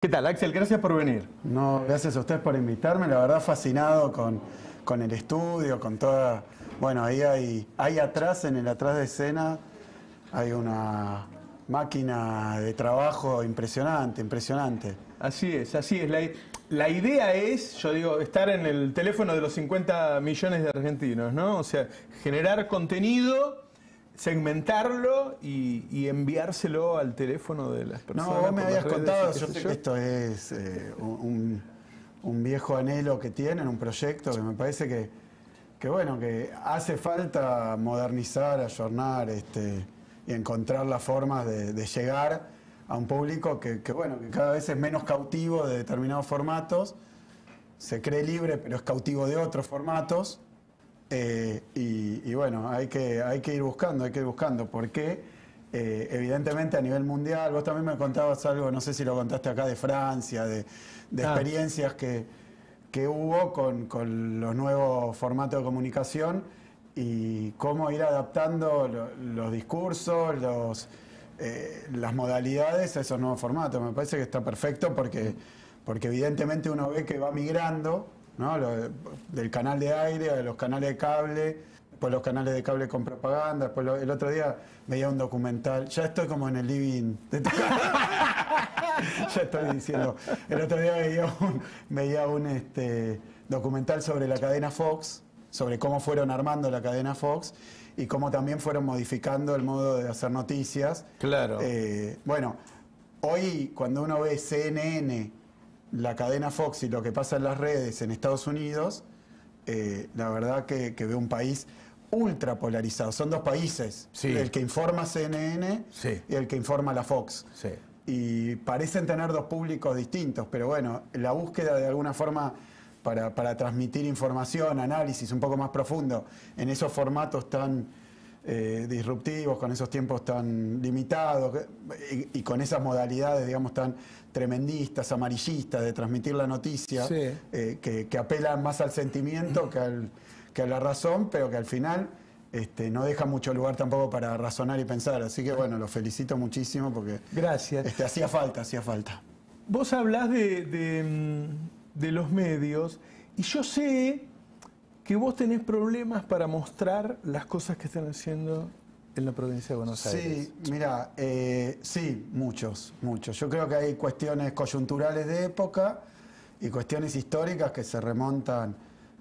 ¿Qué tal, Axel? Gracias por venir. No, gracias a ustedes por invitarme. La verdad, fascinado con, el estudio, con toda. Bueno, ahí hay, atrás, en el atrás de escena, hay una máquina de trabajo impresionante, impresionante. Así es, así es. La, la idea es, yo digo, estar en el teléfono de los 50 millones de argentinos, ¿no? O sea, generar contenido segmentarlo y, enviárselo al teléfono de las personas. No, vos me habías contado, yo que esto es eh, un, viejo anhelo que tienen, un proyecto que me parece que, bueno, que hace falta modernizar, ayornar este, y encontrar las formas de, llegar a un público que, bueno, que cada vez es menos cautivo de determinados formatos, se cree libre pero es cautivo de otros formatos eh, y, bueno, hay que, hay que ir buscando, hay que ir buscando, porque eh, evidentemente a nivel mundial, vos también me contabas algo, no sé si lo contaste acá de Francia, de, ah. experiencias que, hubo con, los nuevos formatos de comunicación y cómo ir adaptando los discursos, eh, las modalidades a esos nuevos formatos. Me parece que está perfecto porque, porque evidentemente uno ve que va migrando ¿no? del canal de aire de los canales de cable, después los canales de cable con propaganda, después el otro día veía un documental, ya estoy como en el living de ya estoy diciendo, el otro día veía un, un este, documental sobre la cadena Fox, sobre cómo fueron armando la cadena Fox y cómo también fueron modificando el modo de hacer noticias. Claro. Eh, bueno, hoy cuando uno ve CNN, la cadena Fox y lo que pasa en las redes en Estados Unidos, eh, la verdad que, ve veo un país ultra polarizado. Son dos países, el que informa CNN y el que informa la Fox. Y parecen tener dos públicos distintos, pero bueno, la búsqueda de alguna forma para, transmitir información, análisis un poco más profundo en esos formatos tan eh, disruptivos, con esos tiempos tan limitados eh, y con esas modalidades, digamos, tan tremendistas, amarillistas, de transmitir la noticia, eh, que, apelan más al sentimiento que, a la razón, pero que al final este, no deja mucho lugar tampoco para razonar y pensar. Así que bueno, los felicito muchísimo porque... Gracias. Este, hacía falta, hacía falta. Vos hablás mm, de los medios y yo sé que vos tenés problemas para mostrar las cosas que están haciendo en la provincia de Buenos Aires. Sí, mira, eh, sí, muchos, muchos. Yo creo que hay cuestiones coyunturales de época y cuestiones históricas que se remontan.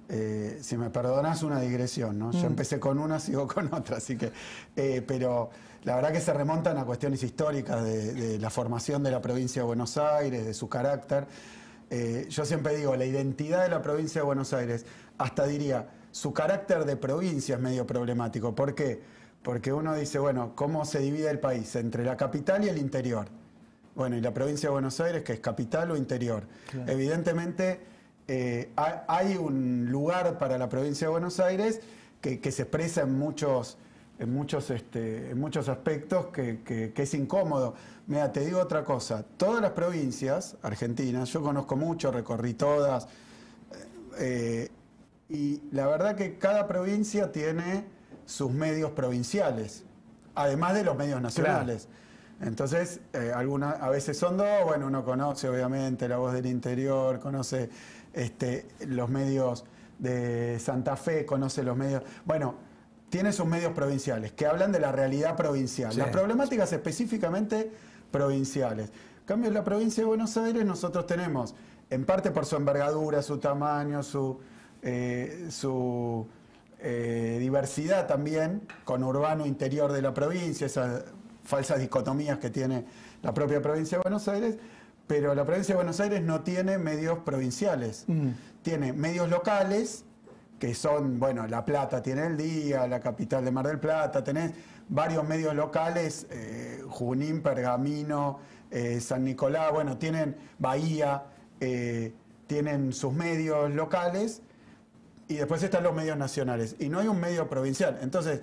Eh, si me perdonas, una digresión, ¿no? Yo mm. empecé con una, sigo con otra, así que. Eh, pero la verdad que se remontan a cuestiones históricas de, la formación de la provincia de Buenos Aires, de su carácter. yo siempre digo, la identidad de la provincia de Buenos Aires, hasta diría, su carácter de provincia es medio problemático. ¿Por qué? Porque uno dice, bueno, ¿cómo se divide el país? Entre la capital y el interior. Bueno, y la provincia de Buenos Aires, que es capital o interior. Evidentemente, eh, hay un lugar para la provincia de Buenos Aires que, se expresa en muchos, en muchos, este, en muchos aspectos que, es incómodo. Mira, te digo otra cosa. Todas las provincias argentinas, yo conozco mucho, recorrí todas, eh, y la verdad que cada provincia tiene sus medios provinciales, además de los medios nacionales. Entonces, eh, a veces son dos, bueno, uno conoce obviamente la voz del interior, conoce este, los medios de Santa Fe, conoce los medios. Bueno, tiene sus medios provinciales que hablan de la realidad provincial, las problemáticas específicamente provinciales. En cambio, en la provincia de Buenos Aires nosotros tenemos, en parte por su envergadura, su tamaño, su eh, eh, diversidad también, con urbano interior de la provincia, esas falsas dicotomías que tiene la propia provincia de Buenos Aires, pero la provincia de Buenos Aires no tiene medios provinciales, mm. tiene medios locales, que son, bueno, La Plata tiene el día, la capital de Mar del Plata, tenés varios medios locales, eh, Junín, Pergamino, eh, San Nicolás, bueno, tienen Bahía, tienen sus medios locales y después están los medios nacionales. Y no hay un medio provincial. Entonces,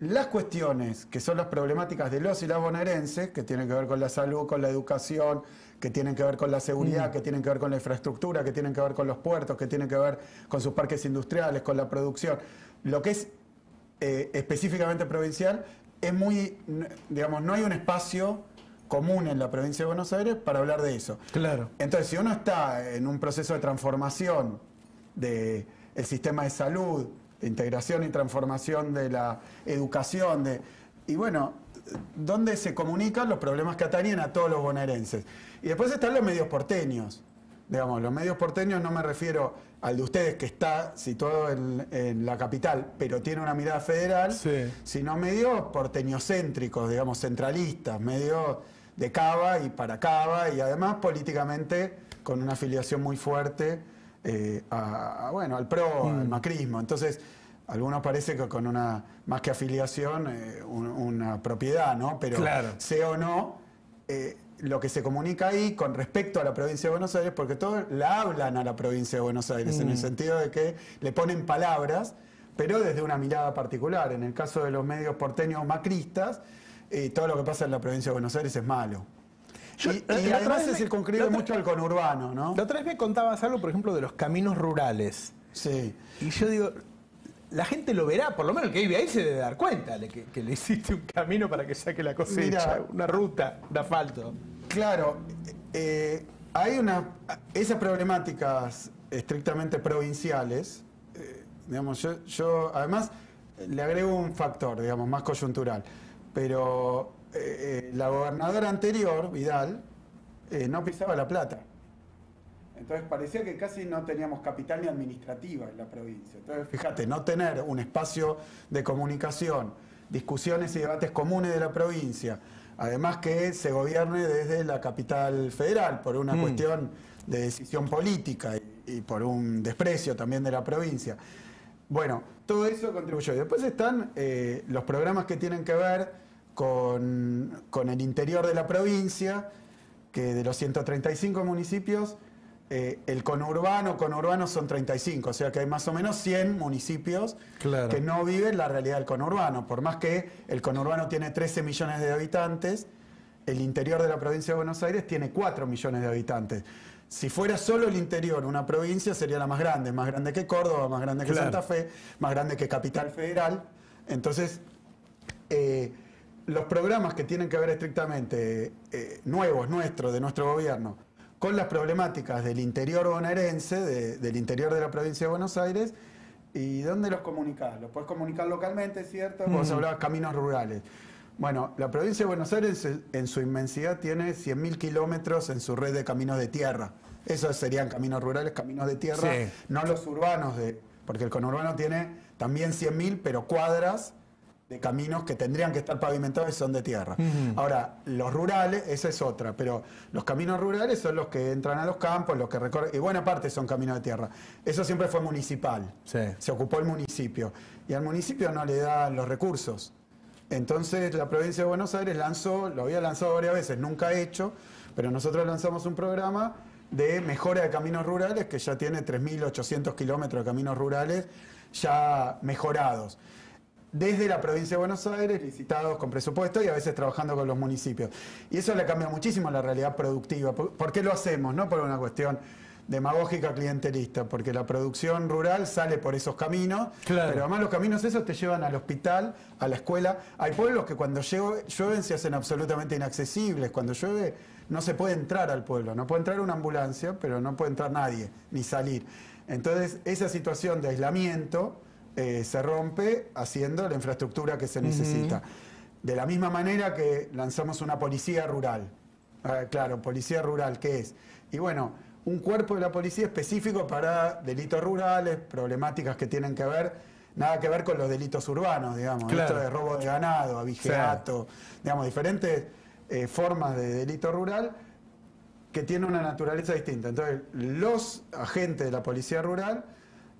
las cuestiones que son las problemáticas de los y las bonaerenses, que tienen que ver con la salud, con la educación, que tienen que ver con la seguridad, mm. que tienen que ver con la infraestructura, que tienen que ver con los puertos, que tienen que ver con sus parques industriales, con la producción, lo que es eh, específicamente provincial, es muy, digamos, no hay un espacio común en la provincia de Buenos Aires para hablar de eso. Claro. Entonces, si uno está en un proceso de transformación de el sistema de salud, integración y transformación de la educación. De, y bueno, dónde se comunican los problemas que atañen a todos los bonaerenses. Y después están los medios porteños. Digamos, los medios porteños no me refiero al de ustedes que está situado en, la capital, pero tiene una mirada federal, sino medios porteñocéntricos, digamos, centralistas, medios de cava y para cava y además políticamente con una afiliación muy fuerte eh, a, bueno, al PRO, al mm. macrismo. Entonces, algunos parece que con una, más que afiliación, eh, una propiedad, ¿no? Pero sea o no, eh, lo que se comunica ahí con respecto a la provincia de Buenos Aires, porque todos la hablan a la provincia de Buenos Aires, en el mm. sentido de que le ponen palabras, pero desde una mirada particular. En el caso de los medios porteños macristas, todo lo que pasa en la provincia de Buenos Aires es malo. Y, eh, y, eh, es el se circunscribe mucho al conurbano, ¿no? La otra vez me contabas algo, por ejemplo, de los caminos rurales. Sí. Y yo digo, la gente lo verá, por lo menos el que vive ahí se debe dar cuenta que, le hiciste un camino para que saque la cosecha, una ruta de asfalto. Claro, eh, hay una. Esas problemáticas estrictamente provinciales, digamos, yo, yo además le agrego un factor, digamos, más coyuntural, pero eh, la gobernadora anterior, Vidal, eh, no pisaba la plata. Entonces parecía que casi no teníamos capital ni administrativa en la provincia. Entonces, fíjate, no tener un espacio de comunicación, discusiones y debates comunes de la provincia, además que se gobierne desde la capital federal por una mm. cuestión de decisión política y, por un desprecio también de la provincia. Bueno, todo eso contribuyó. Después están eh, los programas que tienen que ver con, el interior de la provincia, que de los 135 municipios, eh, el conurbano, conurbano son 35, o sea que hay más o menos 100 municipios que no viven la realidad del conurbano. Por más que el conurbano tiene 13 millones de habitantes, el interior de la provincia de Buenos Aires tiene 4 millones de habitantes. Si fuera solo el interior, una provincia sería la más grande, más grande que Córdoba, más grande que Santa Fe, más grande que Capital Federal. Entonces, eh, los programas que tienen que ver estrictamente eh, nuevos, nuestros, de nuestro gobierno, con las problemáticas del interior bonaerense, del interior de la provincia de Buenos Aires, ¿y dónde los comunicás? Los puedes comunicar localmente, ¿cierto? Vos mm. de caminos rurales. Bueno, la provincia de Buenos Aires en su inmensidad tiene 100.000 kilómetros en su red de caminos de tierra. Esos serían caminos rurales, caminos de tierra, no los urbanos, de, porque el conurbano tiene también 100.000, pero cuadras caminos que tendrían que estar pavimentados y son de tierra. Ahora, los rurales, esa es otra, pero los caminos rurales son los que entran a los campos, los que recorren, y buena parte son caminos de tierra. Eso siempre fue municipal, se ocupó el municipio, y al municipio no le dan los recursos. Entonces la provincia de Buenos Aires lanzó, lo había lanzado varias veces, nunca ha hecho, pero nosotros lanzamos un programa de mejora de caminos rurales que ya tiene 3.800 kilómetros de caminos rurales ya mejorados desde la provincia de Buenos Aires, licitados con presupuesto y a veces trabajando con los municipios. Y eso le cambia muchísimo la realidad productiva. ¿Por qué lo hacemos? No por una cuestión demagógica clientelista, porque la producción rural sale por esos caminos, claro. pero además los caminos esos te llevan al hospital, a la escuela. Hay pueblos que cuando llueve, llueven se hacen absolutamente inaccesibles, cuando llueve no se puede entrar al pueblo, no puede entrar una ambulancia, pero no puede entrar nadie, ni salir. Entonces esa situación de aislamiento eh, se rompe haciendo la infraestructura que se necesita. De la misma manera que lanzamos una policía rural. Ah, claro, policía rural, ¿qué es? Y bueno, un cuerpo de la policía específico para delitos rurales, problemáticas que tienen que ver, nada que ver con los delitos urbanos, digamos, esto de robo de ganado, abigeato, digamos, diferentes eh, formas de delito rural que tienen una naturaleza distinta. Entonces, los agentes de la policía rural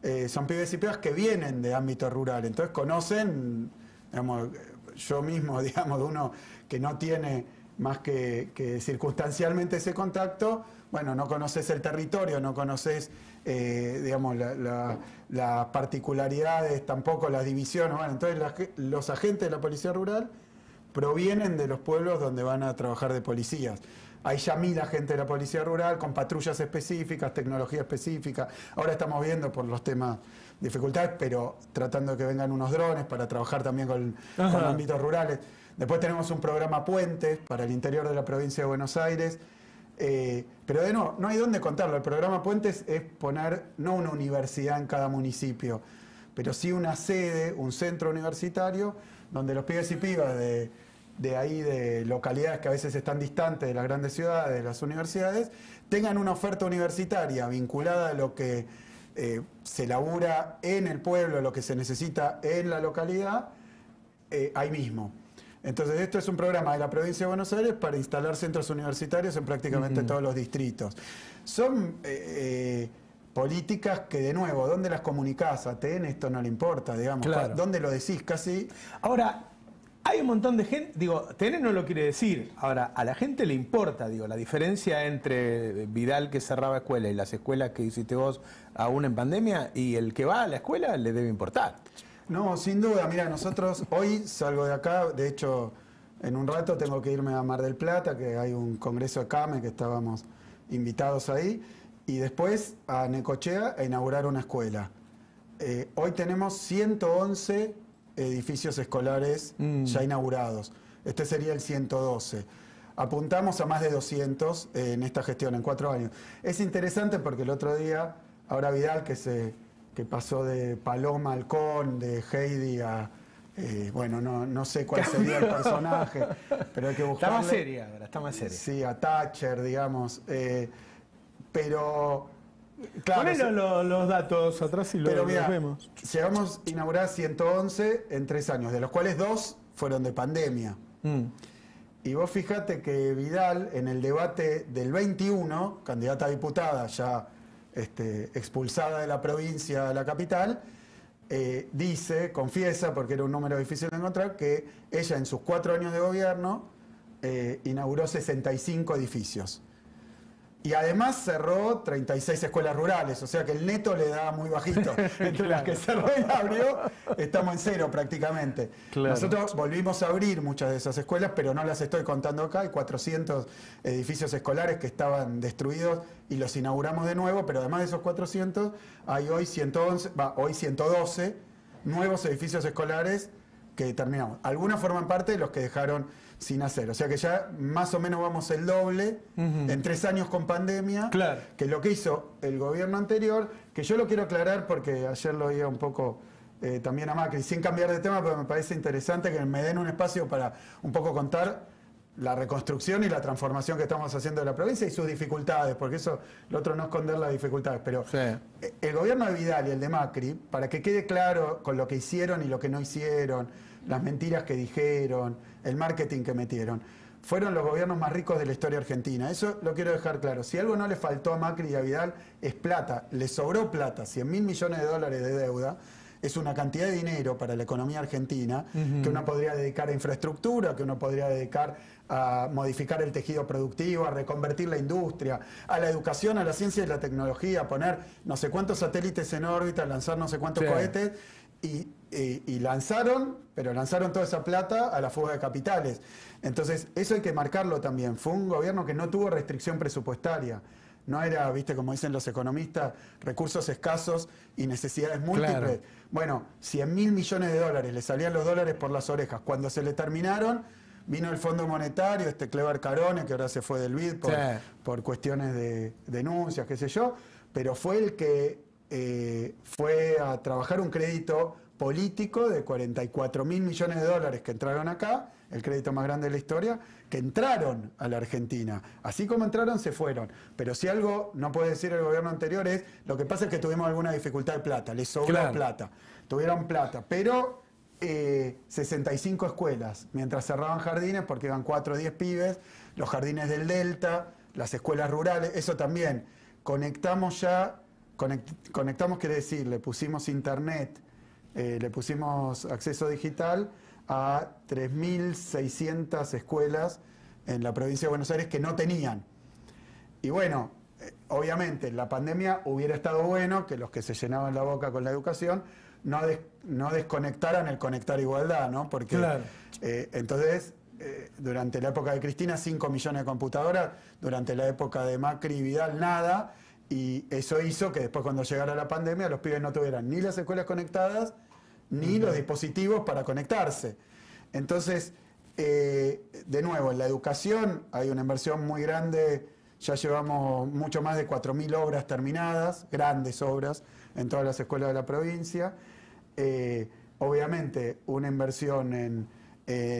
eh, son pibes y pibas que vienen de ámbito rural, entonces conocen, digamos, yo mismo, digamos, de uno que no tiene más que, circunstancialmente ese contacto, bueno, no conoces el territorio, no conoces, eh, digamos, las particularidades, tampoco las divisiones. Bueno, entonces los agentes de la policía rural provienen de los pueblos donde van a trabajar de policías. Hay ya mil agentes de la policía rural con patrullas específicas, tecnología específica. Ahora estamos viendo por los temas dificultades, pero tratando de que vengan unos drones para trabajar también con, ámbitos rurales. Después tenemos un programa Puentes para el interior de la provincia de Buenos Aires. Eh, pero de nuevo, no hay dónde contarlo. El programa Puentes es poner no una universidad en cada municipio, pero sí una sede, un centro universitario, donde los pibes y pibas de de ahí, de localidades que a veces están distantes de las grandes ciudades, de las universidades, tengan una oferta universitaria vinculada a lo que eh, se labura en el pueblo, lo que se necesita en la localidad, eh, ahí mismo. Entonces, esto es un programa de la provincia de Buenos Aires para instalar centros universitarios en prácticamente todos los distritos. Son eh, políticas que, de nuevo, ¿dónde las comunicás? A TN esto no le importa, digamos. ¿Dónde lo decís? Casi. Ahora, hay un montón de gente, digo, Tene no lo quiere decir. Ahora, a la gente le importa, digo, la diferencia entre Vidal que cerraba escuelas y las escuelas que hiciste vos aún en pandemia y el que va a la escuela le debe importar. No, sin duda. Mira, nosotros hoy salgo de acá, de hecho, en un rato tengo que irme a Mar del Plata, que hay un congreso de CAME que estábamos invitados ahí, y después a Necochea a inaugurar una escuela. Eh, hoy tenemos 111 edificios escolares mm. ya inaugurados. Este sería el 112. Apuntamos a más de 200 en esta gestión, en cuatro años. Es interesante porque el otro día, ahora Vidal, que, se, que pasó de Paloma al de Heidi a, eh, bueno, no, sé cuál sería el personaje, pero hay que buscarlo. Está más seria, está más seria. Sí, a Thatcher, digamos. Eh, pero Claro, los, datos atrás y los, vemos. Llegamos a inaugurar 111 en tres años, de los cuales dos fueron de pandemia. Mm. Y vos fijate que Vidal, en el debate del 21, candidata a diputada, ya este, expulsada de la provincia a la capital, eh, dice, confiesa, porque era un número difícil de encontrar, que ella en sus cuatro años de gobierno eh, inauguró 65 edificios. Y además cerró 36 escuelas rurales, o sea que el neto le da muy bajito. Entre las que cerró y abrió, estamos en cero prácticamente. Nosotros volvimos a abrir muchas de esas escuelas, pero no las estoy contando acá. Hay 400 edificios escolares que estaban destruidos y los inauguramos de nuevo, pero además de esos 400, hay hoy, 111, hoy 112 nuevos edificios escolares que terminamos. Algunos forman parte de los que dejaron sin hacer. O sea que ya más o menos vamos el doble en tres años con pandemia claro. que lo que hizo el gobierno anterior, que yo lo quiero aclarar porque ayer lo oía un poco eh, también a Macri, sin cambiar de tema, pero me parece interesante que me den un espacio para un poco contar la reconstrucción y la transformación que estamos haciendo de la provincia y sus dificultades, porque eso, lo otro no esconder las dificultades, pero el gobierno de Vidal y el de Macri, para que quede claro con lo que hicieron y lo que no hicieron, las mentiras que dijeron, el marketing que metieron. Fueron los gobiernos más ricos de la historia argentina. Eso lo quiero dejar claro. Si algo no le faltó a Macri y a Vidal es plata. Le sobró plata, 100 mil millones de dólares de deuda es una cantidad de dinero para la economía argentina que uno podría dedicar a infraestructura, que uno podría dedicar a modificar el tejido productivo, a reconvertir la industria, a la educación, a la ciencia y la tecnología, a poner no sé cuántos satélites en órbita, lanzar no sé cuántos cohetes y y, lanzaron, pero lanzaron toda esa plata a la fuga de capitales. Entonces, eso hay que marcarlo también. Fue un gobierno que no tuvo restricción presupuestaria. No era, viste, como dicen los economistas, recursos escasos y necesidades múltiples. Bueno, 100 mil millones de dólares, le salían los dólares por las orejas. Cuando se le terminaron, vino el Fondo Monetario, este Clever Carone, que ahora se fue del BID por, cuestiones de denuncias, qué sé yo, pero fue el que eh, fue a trabajar un crédito político de 44 mil millones de dólares que entraron acá, el crédito más grande de la historia, que entraron a la Argentina. Así como entraron, se fueron. Pero si algo no puede decir el gobierno anterior es, lo que pasa es que tuvimos alguna dificultad de plata, les sobró plata, tuvieron plata, pero 65 eh, escuelas, mientras cerraban jardines porque iban 4 o 10 pibes, los jardines del Delta, las escuelas rurales, eso también. Conectamos ya, conectamos quiere decir, le pusimos internet, eh, le pusimos acceso digital a 3.600 escuelas en la provincia de Buenos Aires que no tenían. Y bueno, eh, obviamente la pandemia hubiera estado bueno que los que se llenaban la boca con la educación no, desconectaran el conectar igualdad, ¿no? Porque eh, entonces, durante la época de Cristina, 5 millones de computadoras, durante la época de Macri y Vidal, nada. Y eso hizo que después cuando llegara la pandemia los pibes no tuvieran ni las escuelas conectadas ni los dispositivos para conectarse. Entonces, eh, de nuevo, en la educación hay una inversión muy grande, ya llevamos mucho más de 4.000 obras terminadas, grandes obras, en todas las escuelas de la provincia. Eh, obviamente, una inversión en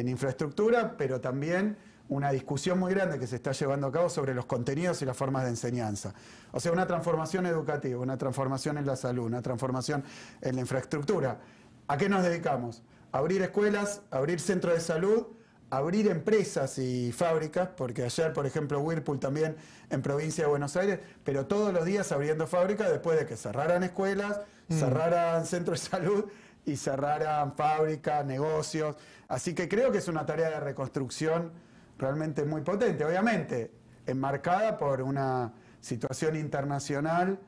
infraestructura, pero también una discusión muy grande que se está llevando a cabo sobre los contenidos y las formas de enseñanza. O sea, una transformación educativa, una transformación en la salud, una transformación en la infraestructura. ¿A qué nos dedicamos? abrir escuelas, abrir centros de salud, abrir empresas y fábricas, porque ayer, por ejemplo, Whirlpool también en provincia de Buenos Aires, pero todos los días abriendo fábricas después de que cerraran escuelas, mm. cerraran centros de salud y cerraran fábricas, negocios. Así que creo que es una tarea de reconstrucción realmente muy potente, obviamente, enmarcada por una situación internacional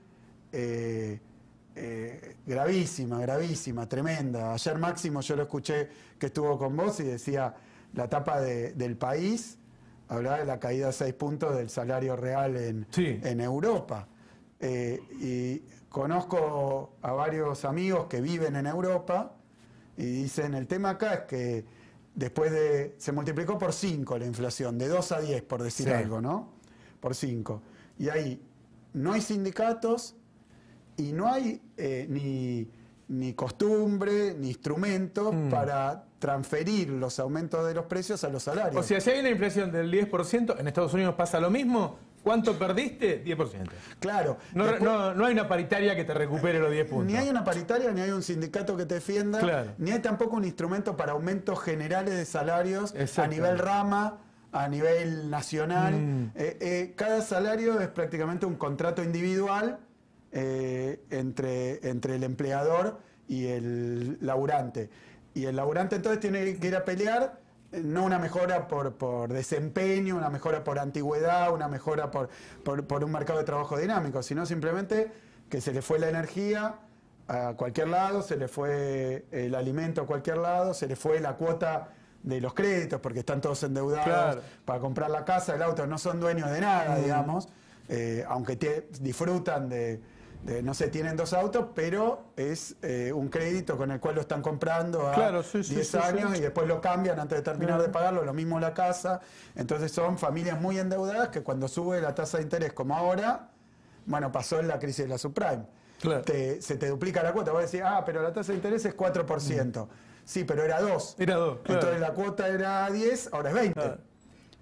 eh, eh, gravísima, gravísima, tremenda. Ayer Máximo yo lo escuché que estuvo con vos y decía la tapa del país, hablaba de la caída de 6 puntos del salario real en, Europa. Eh, y conozco a varios amigos que viven en Europa y dicen, el tema acá es que después de, se multiplicó por 5 la inflación, de 2 a 10 por decir algo, ¿no? Por 5. Y ahí no hay sindicatos, y no hay eh, ni, costumbre, ni instrumento mm. para transferir los aumentos de los precios a los salarios. O sea, si hay una inflación del 10%, en Estados Unidos pasa lo mismo, ¿Cuánto perdiste? 10%. Claro. No, hay una paritaria que te recupere los 10 puntos. Ni hay una paritaria, ni hay un sindicato que te defienda, ni hay tampoco un instrumento para aumentos generales de salarios a nivel rama, a nivel nacional. Mm. Eh, eh, cada salario es prácticamente un contrato individual eh, entre, entre el empleador y el laburante. Y el laburante entonces tiene que ir a pelear eh, no una mejora por, desempeño, una mejora por antigüedad, una mejora por, por, un mercado de trabajo dinámico, sino simplemente que se le fue la energía a cualquier lado, se le fue el alimento a cualquier lado, se le fue la cuota de los créditos, porque están todos endeudados para comprar la casa, el auto, no son dueños de nada, mm. digamos, eh, aunque disfrutan de, no sé, tienen dos autos, pero es eh, un crédito con el cual lo están comprando a 10 años y después lo cambian antes de terminar de pagarlo, lo mismo la casa. Entonces son familias muy endeudadas que cuando sube la tasa de interés como ahora, bueno, pasó en la crisis de la subprime. se te duplica la cuota. Vos decís, ah, pero la tasa de interés es 4%. Sí, pero era 2. Era 2. Entonces la cuota era 10, ahora es 20.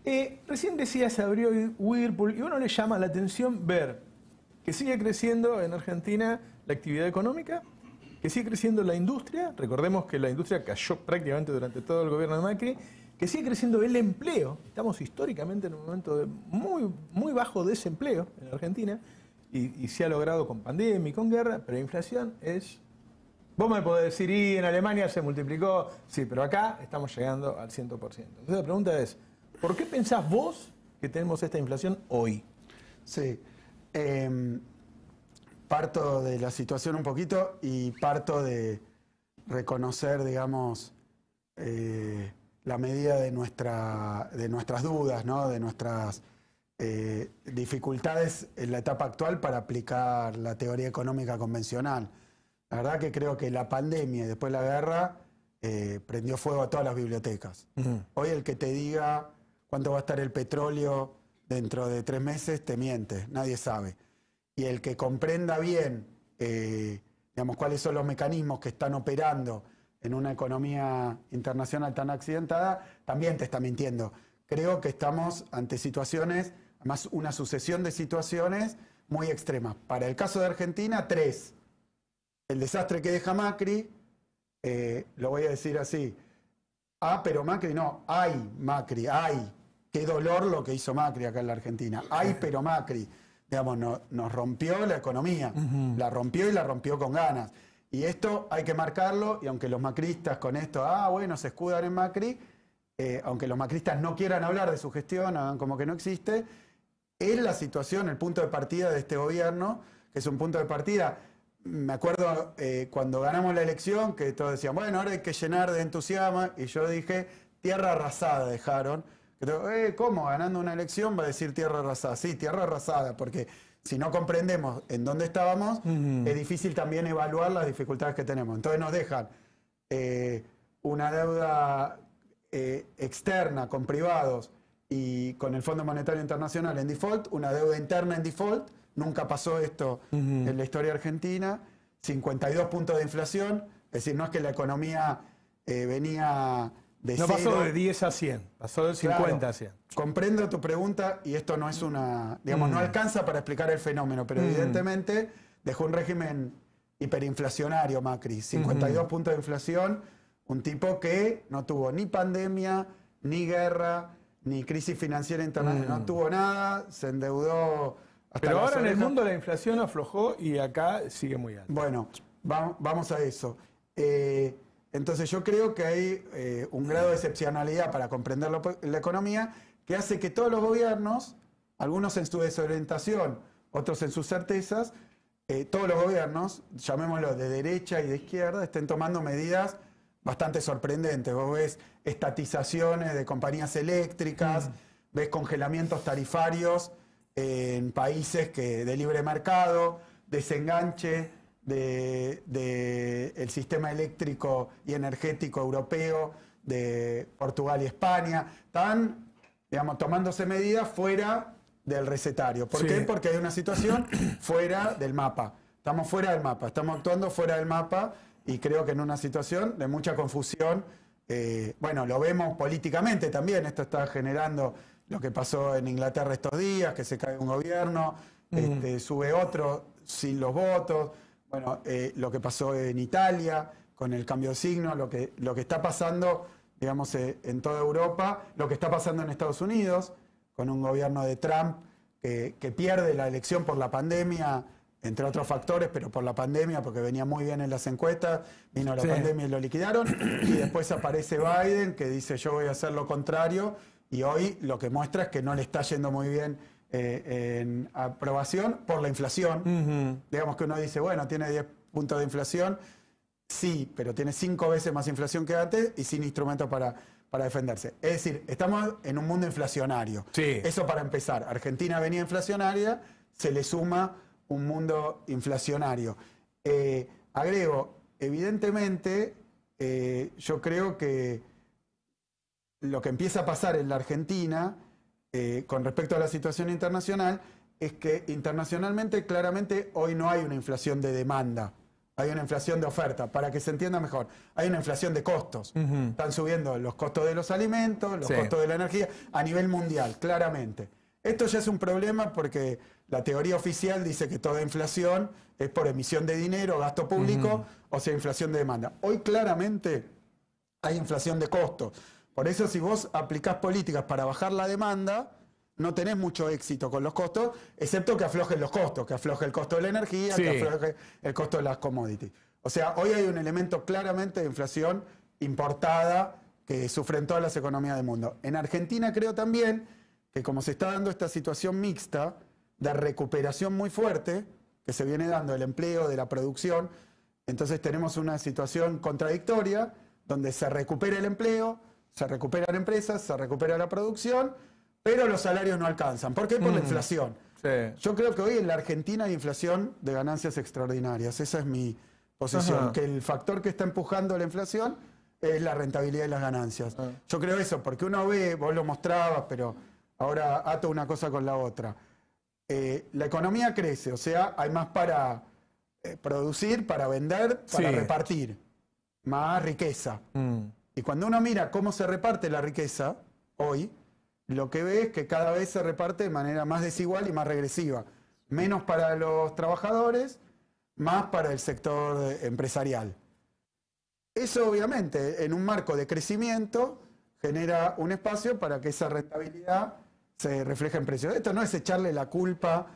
Eh, recién decías, abrió Whirlpool y uno le llama la atención ver que sigue creciendo en Argentina la actividad económica, que sigue creciendo la industria, recordemos que la industria cayó prácticamente durante todo el gobierno de Macri, que sigue creciendo el empleo, estamos históricamente en un momento de muy, muy bajo desempleo en Argentina, y, se ha logrado con pandemia y con guerra, pero la inflación es Vos me podés decir, y en Alemania se multiplicó, sí, pero acá estamos llegando al 100%. Entonces la pregunta es, ¿por qué pensás vos que tenemos esta inflación hoy? Sí, Em, parto de la situación un poquito y parto de reconocer, digamos, eh, la medida de, nuestra, de nuestras dudas, de nuestras eh, dificultades en la etapa actual para aplicar la teoría económica convencional. La verdad que creo que la pandemia y después la guerra eh, prendió fuego a todas las bibliotecas. Hoy el que te diga cuánto va a estar el petróleo dentro de tres meses te miente, nadie sabe. Y el que comprenda bien, eh, digamos, cuáles son los mecanismos que están operando en una economía internacional tan accidentada, también te está mintiendo. Creo que estamos ante situaciones, más una sucesión de situaciones muy extremas. Para el caso de Argentina, tres. El desastre que deja Macri, eh, lo voy a decir así. Ah, pero Macri no, hay Macri, hay qué dolor lo que hizo Macri acá en la Argentina. Ay, pero Macri, digamos, nos rompió la economía, la rompió y la rompió con ganas. Y esto hay que marcarlo, y aunque los macristas con esto, ah, bueno, se escudan en Macri, eh, aunque los macristas no quieran hablar de su gestión, hagan como que no existe, es la situación, el punto de partida de este gobierno, que es un punto de partida. Me acuerdo eh, cuando ganamos la elección, que todos decían, bueno, ahora hay que llenar de entusiasmo, y yo dije, tierra arrasada dejaron pero, eh, ¿cómo? Ganando una elección va a decir tierra arrasada. Sí, tierra arrasada, porque si no comprendemos en dónde estábamos, es difícil también evaluar las dificultades que tenemos. Entonces nos dejan eh, una deuda eh, externa con privados y con el Fondo Monetario Internacional en default, una deuda interna en default, nunca pasó esto en la historia argentina, 52 puntos de inflación, es decir, no es que la economía venía no pasó de 10 a 100, pasó de 50 a 100. Comprendo tu pregunta y esto no es una, digamos, no mm. alcanza para explicar el fenómeno, pero mm. evidentemente dejó un régimen hiperinflacionario Macri, 52 puntos de inflación, un tipo que no tuvo ni pandemia, ni guerra, ni crisis financiera internacional, no mm. tuvo nada, se endeudó. Hasta pero ahora en el mundo la inflación aflojó y acá sigue muy alto. Bueno, vamos a eso. Eh, entonces yo creo que hay eh, un grado de excepcionalidad para comprender la economía que hace que todos los gobiernos, algunos en su desorientación, otros en sus certezas, eh, todos los gobiernos, llamémoslo de derecha y de izquierda, estén tomando medidas bastante sorprendentes. Vos ves estatizaciones de compañías eléctricas, mm. ves congelamientos tarifarios en países que de libre mercado, desenganche del sistema eléctrico y energético europeo de Portugal y España. Están, digamos, tomándose medidas fuera del recetario. ¿Por qué? Porque hay una situación fuera del mapa. Estamos fuera del mapa, estamos actuando fuera del mapa y creo que en una situación de mucha confusión, eh, bueno, lo vemos políticamente también, esto está generando lo que pasó en Inglaterra estos días, que se cae un gobierno, este, sube otro sin los votos bueno, eh, lo que pasó en Italia con el cambio de signo, lo que, lo que está pasando, digamos, eh, en toda Europa, lo que está pasando en Estados Unidos, con un gobierno de Trump que, pierde la elección por la pandemia, entre otros factores, pero por la pandemia, porque venía muy bien en las encuestas, vino la pandemia y lo liquidaron, y después aparece Biden que dice yo voy a hacer lo contrario, y hoy lo que muestra es que no le está yendo muy bien eh, en aprobación por la inflación. Digamos que uno dice, bueno, tiene 10 puntos de inflación, sí, pero tiene 5 veces más inflación que antes y sin instrumentos para, para defenderse. Es decir, estamos en un mundo inflacionario. Eso para empezar. Argentina venía inflacionaria, se le suma un mundo inflacionario. Eh, agrego, evidentemente, eh, yo creo que lo que empieza a pasar en la Argentina eh, con respecto a la situación internacional es que internacionalmente claramente hoy no hay una inflación de demanda, hay una inflación de oferta, para que se entienda mejor, hay una inflación de costos. Están subiendo los costos de los alimentos, los costos de la energía, a nivel mundial, claramente. Esto ya es un problema porque la teoría oficial dice que toda inflación es por emisión de dinero, gasto público, o sea, inflación de demanda. Hoy claramente hay inflación de costos. Por eso si vos aplicás políticas para bajar la demanda, no tenés mucho éxito con los costos, excepto que aflojen los costos, que afloje el costo de la energía, que afloje el costo de las commodities. O sea, hoy hay un elemento claramente de inflación importada que sufren todas las economías del mundo. En Argentina creo también que como se está dando esta situación mixta de recuperación muy fuerte, que se viene dando el empleo, de la producción, entonces tenemos una situación contradictoria donde se recupera el empleo, se recuperan empresas, se recupera la producción, pero los salarios no alcanzan. ¿Por qué? Por la mm. inflación. Yo creo que hoy en la Argentina hay inflación de ganancias extraordinarias. Esa es mi posición, que el factor que está empujando la inflación es la rentabilidad de las ganancias. Ah. Yo creo eso, porque uno ve, vos lo mostrabas, pero ahora ato una cosa con la otra. Eh, la economía crece, o sea, hay más para eh, producir, para vender, para repartir, más riqueza. Mm. Y cuando uno mira cómo se reparte la riqueza hoy, lo que ve es que cada vez se reparte de manera más desigual y más regresiva. Menos para los trabajadores, más para el sector empresarial. Eso obviamente en un marco de crecimiento genera un espacio para que esa rentabilidad se refleje en precios. Esto no es echarle la culpa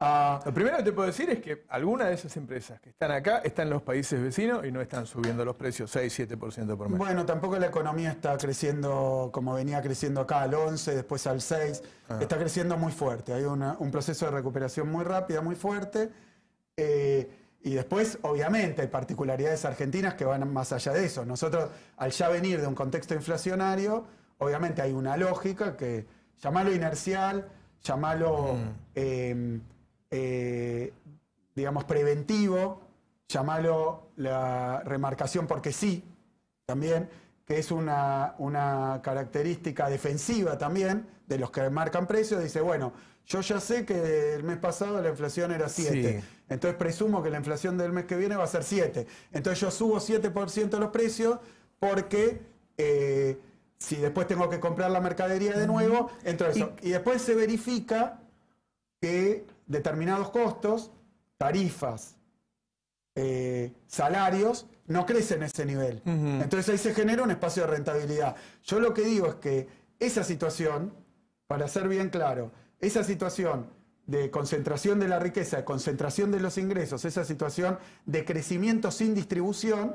Ah, lo primero que te puedo decir es que algunas de esas empresas que están acá están en los países vecinos y no están subiendo los precios 6-7% por mes. Bueno, tampoco la economía está creciendo como venía creciendo acá al 11, después al 6. Ah. Está creciendo muy fuerte. Hay un proceso de recuperación muy rápida, muy fuerte. Eh, y después, obviamente, hay particularidades argentinas que van más allá de eso. Nosotros, al ya venir de un contexto inflacionario, obviamente hay una lógica que, llamalo inercial, llamalo... Mm. Em, eh, digamos, preventivo, llamarlo la remarcación porque sí, también, que es una, una característica defensiva también de los que marcan precios, dice, bueno, yo ya sé que el mes pasado la inflación era 7. Entonces presumo que la inflación del mes que viene va a ser 7. Entonces yo subo 7% los precios porque eh, si después tengo que comprar la mercadería de nuevo, entro y después se verifica que determinados costos, tarifas, eh, salarios, no crecen ese nivel. Entonces ahí se genera un espacio de rentabilidad. Yo lo que digo es que esa situación, para ser bien claro, esa situación de concentración de la riqueza, de concentración de los ingresos, esa situación de crecimiento sin distribución,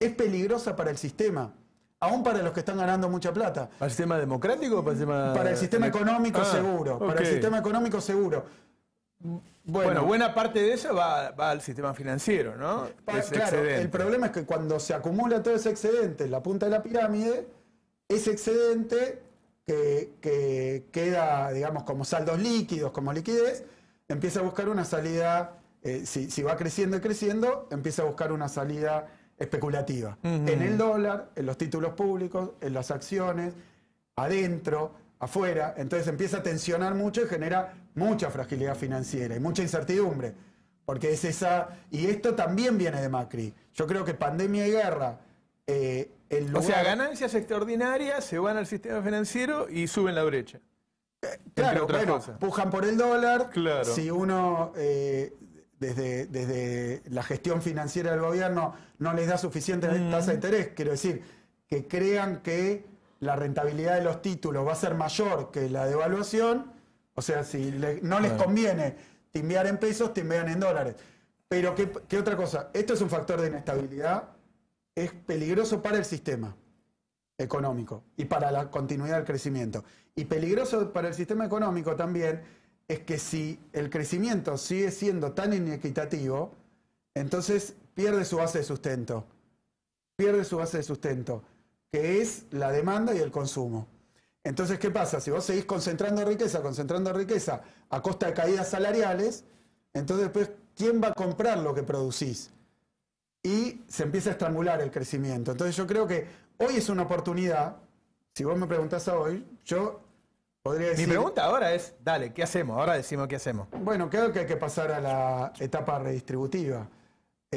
es peligrosa para el sistema aún para los que están ganando mucha plata. ¿Para el sistema democrático o para el sistema...? Para el sistema económico ah, seguro, para el sistema económico seguro. Bueno, buena parte de eso va, al sistema financiero, ¿no? claro, el problema es que cuando se acumula todo ese excedente en la punta de la pirámide, ese excedente que, queda, digamos, como saldos líquidos, como liquidez, empieza a buscar una salida, eh, si, va creciendo y creciendo, empieza a buscar una salida especulativa. En el dólar, en los títulos públicos, en las acciones, adentro afuera, entonces empieza a tensionar mucho y genera mucha fragilidad financiera y mucha incertidumbre, porque es esa, y esto también viene de Macri. Yo creo que pandemia y guerra... Eh, o sea, ganancias extraordinarias se van al sistema financiero y suben la brecha. Eh, claro, pujan por el dólar. Claro. Si uno eh, desde, desde la gestión financiera del gobierno no les da suficiente mm. tasa de interés, quiero decir, que crean que la rentabilidad de los títulos va a ser mayor que la devaluación, o sea, si no les conviene timbear en pesos, timbean en dólares. Pero ¿qué, ¿qué, otra cosa? Esto es un factor de inestabilidad, es peligroso para el sistema económico y para la continuidad del crecimiento. Y peligroso para el sistema económico también es que si el crecimiento sigue siendo tan inequitativo, entonces pierde su base de sustento. Pierde su base de sustento que es la demanda y el consumo. Entonces, ¿qué pasa? Si vos seguís concentrando riqueza, concentrando riqueza a costa de caídas salariales, entonces pues, ¿quién va a comprar lo que producís? Y se empieza a estrangular el crecimiento. Entonces yo creo que hoy es una oportunidad, si vos me preguntás a hoy, yo podría decir... Mi pregunta ahora es, dale, ¿qué hacemos? Ahora decimos qué hacemos. Bueno, creo que hay que pasar a la etapa redistributiva.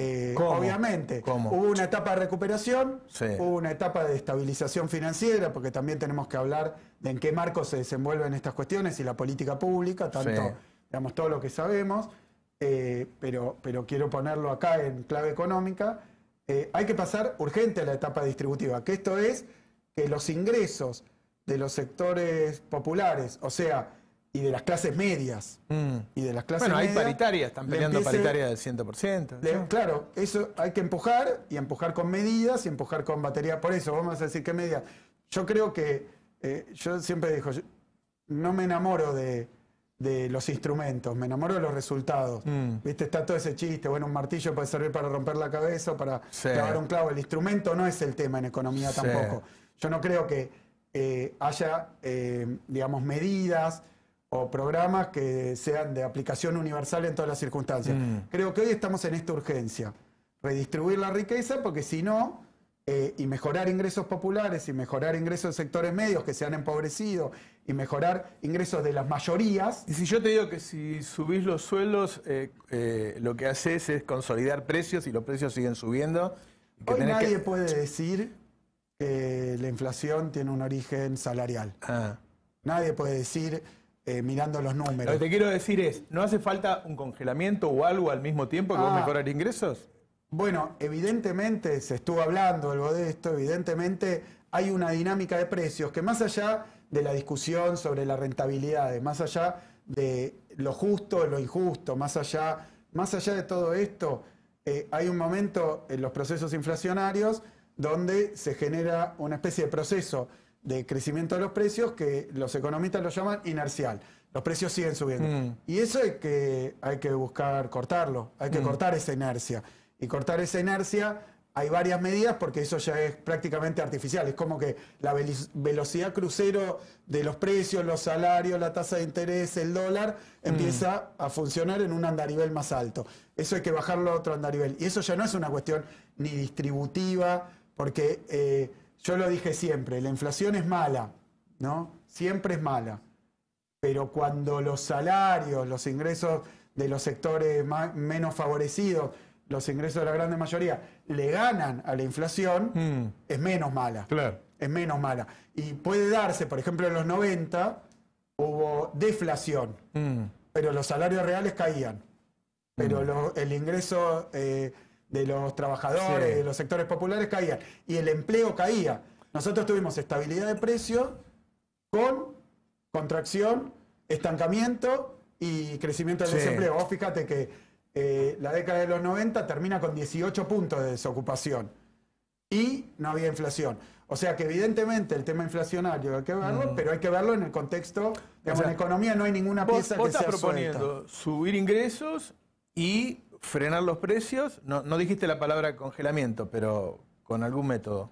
Eh, obviamente, hubo una etapa de recuperación, hubo una etapa de estabilización financiera, porque también tenemos que hablar de en qué marco se desenvuelven estas cuestiones y la política pública, tanto, digamos, todo lo que sabemos, eh, pero, pero quiero ponerlo acá en clave económica. Eh, hay que pasar urgente a la etapa distributiva, que esto es que los ingresos de los sectores populares, o sea, y de las clases medias. Mm. Y de las clases bueno, hay paritarias, están peleando paritarias del 100%. Claro, eso hay que empujar y empujar con medidas y empujar con batería. Por eso, vamos a decir que media Yo creo que, eh, yo siempre digo, no me enamoro de, los instrumentos, me enamoro de los resultados. Mm. ¿Viste? Está todo ese chiste, bueno, un martillo puede servir para romper la cabeza o para clavar un clavo. El instrumento no es el tema en economía tampoco. Yo no creo que eh, haya, eh, digamos, medidas o programas que sean de aplicación universal en todas las circunstancias. Mm. Creo que hoy estamos en esta urgencia, redistribuir la riqueza porque si no, eh, y mejorar ingresos populares y mejorar ingresos de sectores medios que se han empobrecido y mejorar ingresos de las mayorías. Y si yo te digo que si subís los sueldos, eh, eh, lo que haces es consolidar precios y los precios siguen subiendo. Hoy nadie puede decir que la inflación tiene un origen salarial. Ah. Nadie puede decir eh, mirando los números. Lo que te quiero decir es, ¿no hace falta un congelamiento o algo al mismo tiempo que va a ah. mejorar ingresos? Bueno, evidentemente, se estuvo hablando algo de esto, evidentemente hay una dinámica de precios que más allá de la discusión sobre la rentabilidad, más allá de lo justo, lo injusto, más allá, más allá de todo esto, eh, hay un momento en los procesos inflacionarios donde se genera una especie de proceso de crecimiento de los precios que los economistas lo llaman inercial. Los precios siguen subiendo. Mm. Y eso es que, hay que buscar cortarlo, hay que mm. cortar esa inercia. Y cortar esa inercia hay varias medidas porque eso ya es prácticamente artificial. Es como que la velocidad crucero de los precios, los salarios, la tasa de interés, el dólar, mm. empieza a funcionar en un andarivel más alto. Eso hay que bajarlo a otro andarivel. Y eso ya no es una cuestión ni distributiva, porque... Eh, yo lo dije siempre, la inflación es mala, ¿no? Siempre es mala. Pero cuando los salarios, los ingresos de los sectores menos favorecidos, los ingresos de la gran mayoría, le ganan a la inflación, mm. es menos mala. Claro. Es menos mala. Y puede darse, por ejemplo, en los 90 hubo deflación, mm. pero los salarios reales caían. Pero mm. el ingreso... Eh, de los trabajadores, de los sectores populares caían y el empleo caía. Nosotros tuvimos estabilidad de precio con contracción, estancamiento y crecimiento del desempleo. Vos fíjate que eh, la década de los 90 termina con 18 puntos de desocupación y no había inflación. O sea que evidentemente el tema inflacionario hay que verlo, mm. pero hay que verlo en el contexto, de la economía no hay ninguna pieza que que vos estás proponiendo subir ingresos y frenar los precios. No, dijiste la palabra congelamiento, pero con algún método.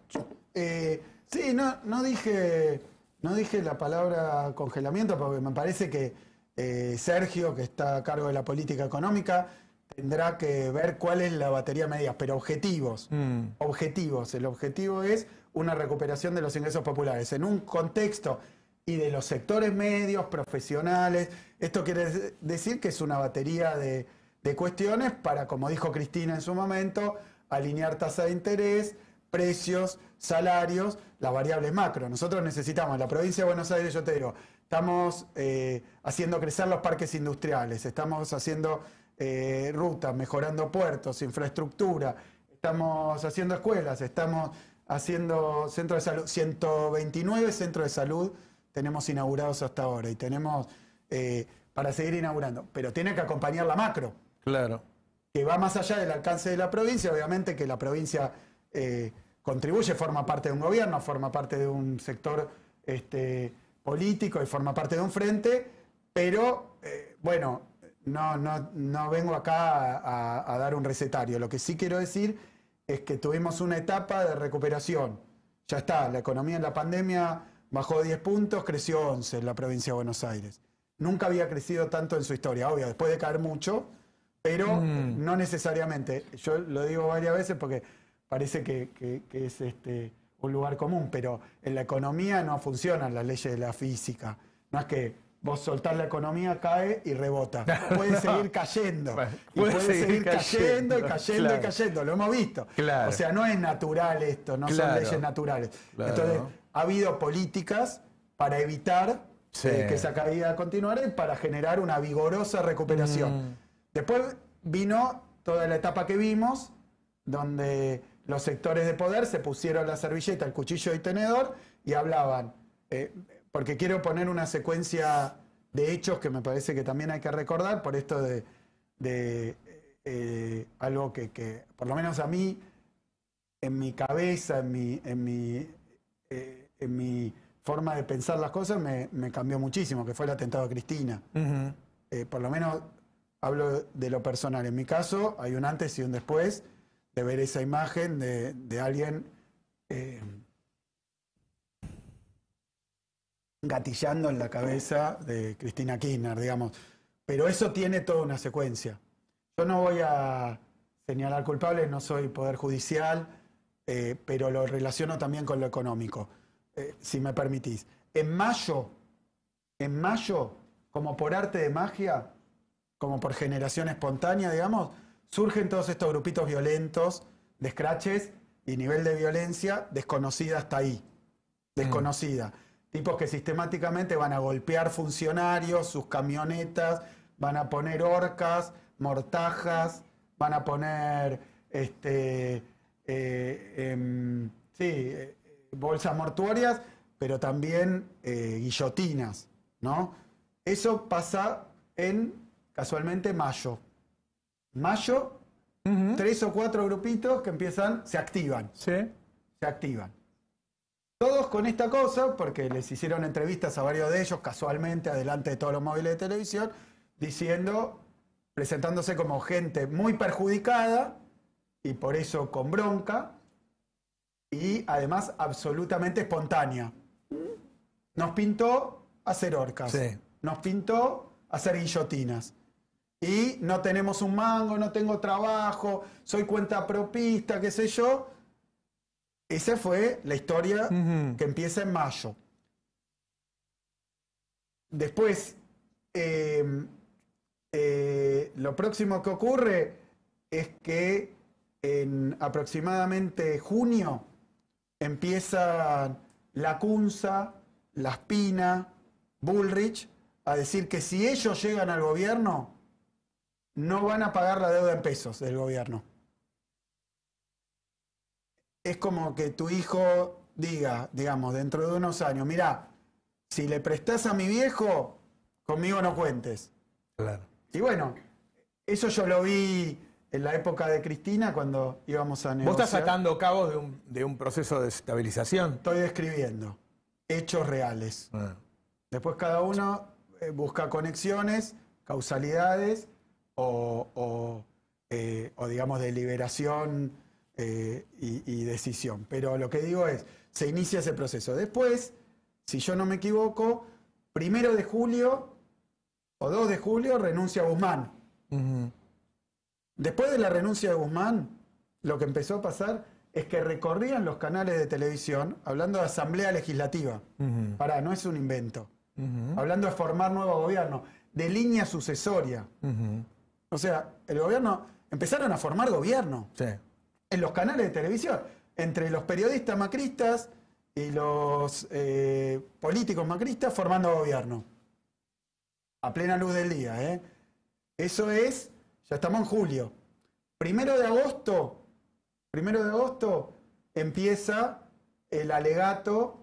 Eh, sí, no, no, dije, no dije la palabra congelamiento porque me parece que eh, Sergio, que está a cargo de la política económica, tendrá que ver cuál es la batería media, pero objetivos. Mm. Objetivos. El objetivo es una recuperación de los ingresos populares en un contexto y de los sectores medios, profesionales. Esto quiere decir que es una batería de de cuestiones para, como dijo Cristina en su momento, alinear tasa de interés, precios, salarios, las variables macro. Nosotros necesitamos, la provincia de Buenos Aires, yo estamos eh, haciendo crecer los parques industriales, estamos haciendo eh, rutas, mejorando puertos, infraestructura, estamos haciendo escuelas, estamos haciendo centros de salud, 129 centros de salud tenemos inaugurados hasta ahora y tenemos eh, para seguir inaugurando, pero tiene que acompañar la macro. Claro. Que va más allá del alcance de la provincia, obviamente que la provincia eh, contribuye, forma parte de un gobierno, forma parte de un sector este, político y forma parte de un frente, pero eh, bueno, no, vengo acá a, a dar un recetario. Lo que sí quiero decir es que tuvimos una etapa de recuperación. Ya está, la economía en la pandemia bajó 10 puntos, creció 11 en la provincia de Buenos Aires. Nunca había crecido tanto en su historia, obvio, después de caer mucho, pero mm. no necesariamente. Yo lo digo varias veces porque parece que, es este, un lugar común, pero en la economía no funcionan las leyes de la física. No es que vos soltás la economía, cae y rebota. Puede seguir cayendo. y puede, seguir, cayendo, y cayendo y cayendo. Lo hemos visto. O sea, no es natural esto, no son leyes naturales. Entonces, ha habido políticas para evitar eh, que esa caída continuara y para generar una vigorosa recuperación. Mm. Después vino toda la etapa que vimos, donde los sectores de poder se pusieron la servilleta, el cuchillo y tenedor y hablaban. Eh, porque quiero poner una secuencia de hechos que me parece que también hay que recordar, por esto de, eh, algo que, por lo menos a mí, en mi cabeza, en mi, en mi, eh, forma de pensar las cosas, me, cambió muchísimo, que fue el atentado a Cristina. por lo menos Hablo de lo personal. En mi caso, hay un antes y un después de ver esa imagen de, alguien eh, gatillando en la cabeza de Cristina Kirchner, digamos. Pero eso tiene toda una secuencia. Yo no voy a señalar culpables, no soy poder judicial, eh, pero lo relaciono también con lo económico, eh, si me permitís. En mayo, en mayo, como por arte de magia, como por generación espontánea, digamos, surgen todos estos grupitos violentos de scratches y nivel de violencia desconocida hasta ahí, desconocida. Mm. Tipos que sistemáticamente van a golpear funcionarios, sus camionetas, van a poner orcas, mortajas, van a poner este, eh, em, eh, bolsas mortuorias, pero también eh, guillotinas, ¿no? Eso pasa en casualmente mayo. Mayo, tres o cuatro grupitos que empiezan, se activan. Sí. Se activan. Todos con esta cosa, porque les hicieron entrevistas a varios de ellos casualmente, adelante de todos los móviles de televisión, diciendo, presentándose como gente muy perjudicada y por eso con bronca y además absolutamente espontánea. Nos pintó hacer orcas. Sí. Nos pintó hacer guillotinas y no tenemos un mango, no tengo trabajo, soy cuenta propista, qué sé yo. Esa fue la historia que empieza en mayo. Después, em, eh, lo próximo que ocurre es que en aproximadamente junio empiezan la Cunza, la Espina, Bullrich a decir que si ellos llegan al gobierno, no van a pagar la deuda en pesos del gobierno. Es como que tu hijo diga, digamos, dentro de unos años, mira, si le prestás a mi viejo, conmigo no cuentes. Claro. Y bueno, eso yo lo vi en la época de Cristina cuando íbamos a negociar. Vos estás sacando cabos de un, proceso de estabilización. Estoy describiendo hechos reales. Ah. Después cada uno eh, busca conexiones, causalidades eh, o, digamos, de eh, y, decisión. Pero lo que digo es, se inicia ese proceso. Después, si yo no me equivoco, primero de julio o 2 de julio renuncia Guzmán. Después de la renuncia de Guzmán, lo que empezó a pasar es que recorrían los canales de televisión hablando de asamblea legislativa. para no es un invento. Hablando de formar nuevo gobierno, de línea sucesoria. O sea, el gobierno. Empezaron a formar gobierno. En los canales de televisión. Entre los periodistas macristas y los eh, políticos macristas formando gobierno. A plena luz del día, ¿eh? Eso es. Ya estamos en julio. Primero de agosto. Primero de agosto empieza el alegato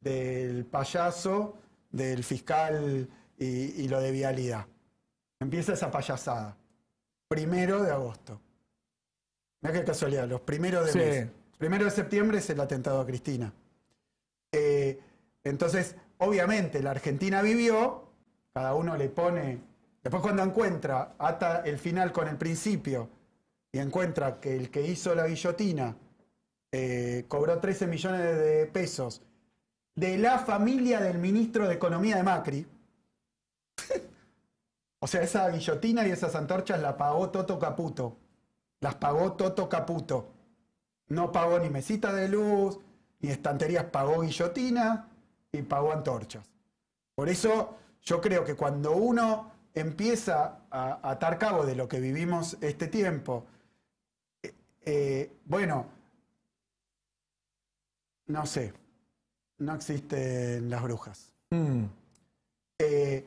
del payaso, del fiscal y lo de vialidad. Empieza esa payasada. Primero de agosto. Mira qué casualidad, los primeros de mes. Primero de septiembre es el atentado a Cristina. Eh, entonces, obviamente, la Argentina vivió, cada uno le pone. Después, cuando encuentra, ata el final con el principio y encuentra que el que hizo la guillotina eh, cobró 13 millones de pesos de la familia del ministro de Economía de Macri. O sea, esa guillotina y esas antorchas la pagó Toto Caputo. Las pagó Toto Caputo. No pagó ni mesita de luz, ni estanterías, pagó guillotina y pagó antorchas. Por eso yo creo que cuando uno empieza a atar cabo de lo que vivimos este tiempo, eh, eh, bueno, no sé, no existen las brujas. Mm. Eh,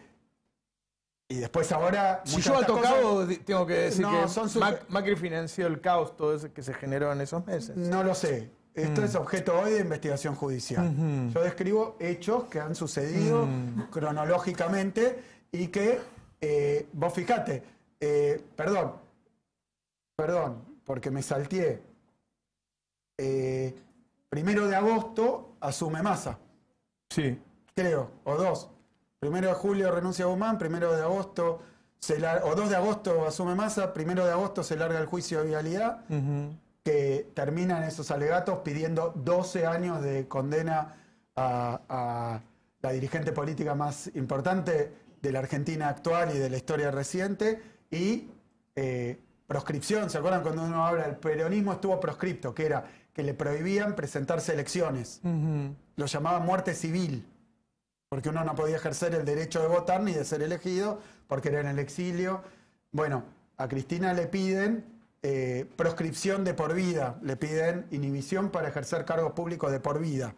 y después ahora... Si yo ha tocado, tengo que eh, decir que Macri financió el caos todo ese que se generó en esos meses. No lo sé. Esto mm. es objeto hoy de investigación judicial. Yo describo hechos que han sucedido mm. cronológicamente y que, eh, vos fijate, eh, perdón, perdón, porque me salteé. primero de agosto asume masa. Sí. Creo, o dos. Primero de julio renuncia a Guzmán, primero de agosto, se o 2 de agosto asume Massa, primero de agosto se larga el juicio de vialidad, que terminan esos alegatos pidiendo 12 años de condena a, la dirigente política más importante de la Argentina actual y de la historia reciente, y eh, proscripción, ¿se acuerdan cuando uno habla del peronismo estuvo proscripto, que era que le prohibían presentarse elecciones, lo llamaban muerte civil porque uno no podía ejercer el derecho de votar ni de ser elegido, porque era en el exilio. Bueno, a Cristina le piden eh, proscripción de por vida, le piden inhibición para ejercer cargos públicos de por vida.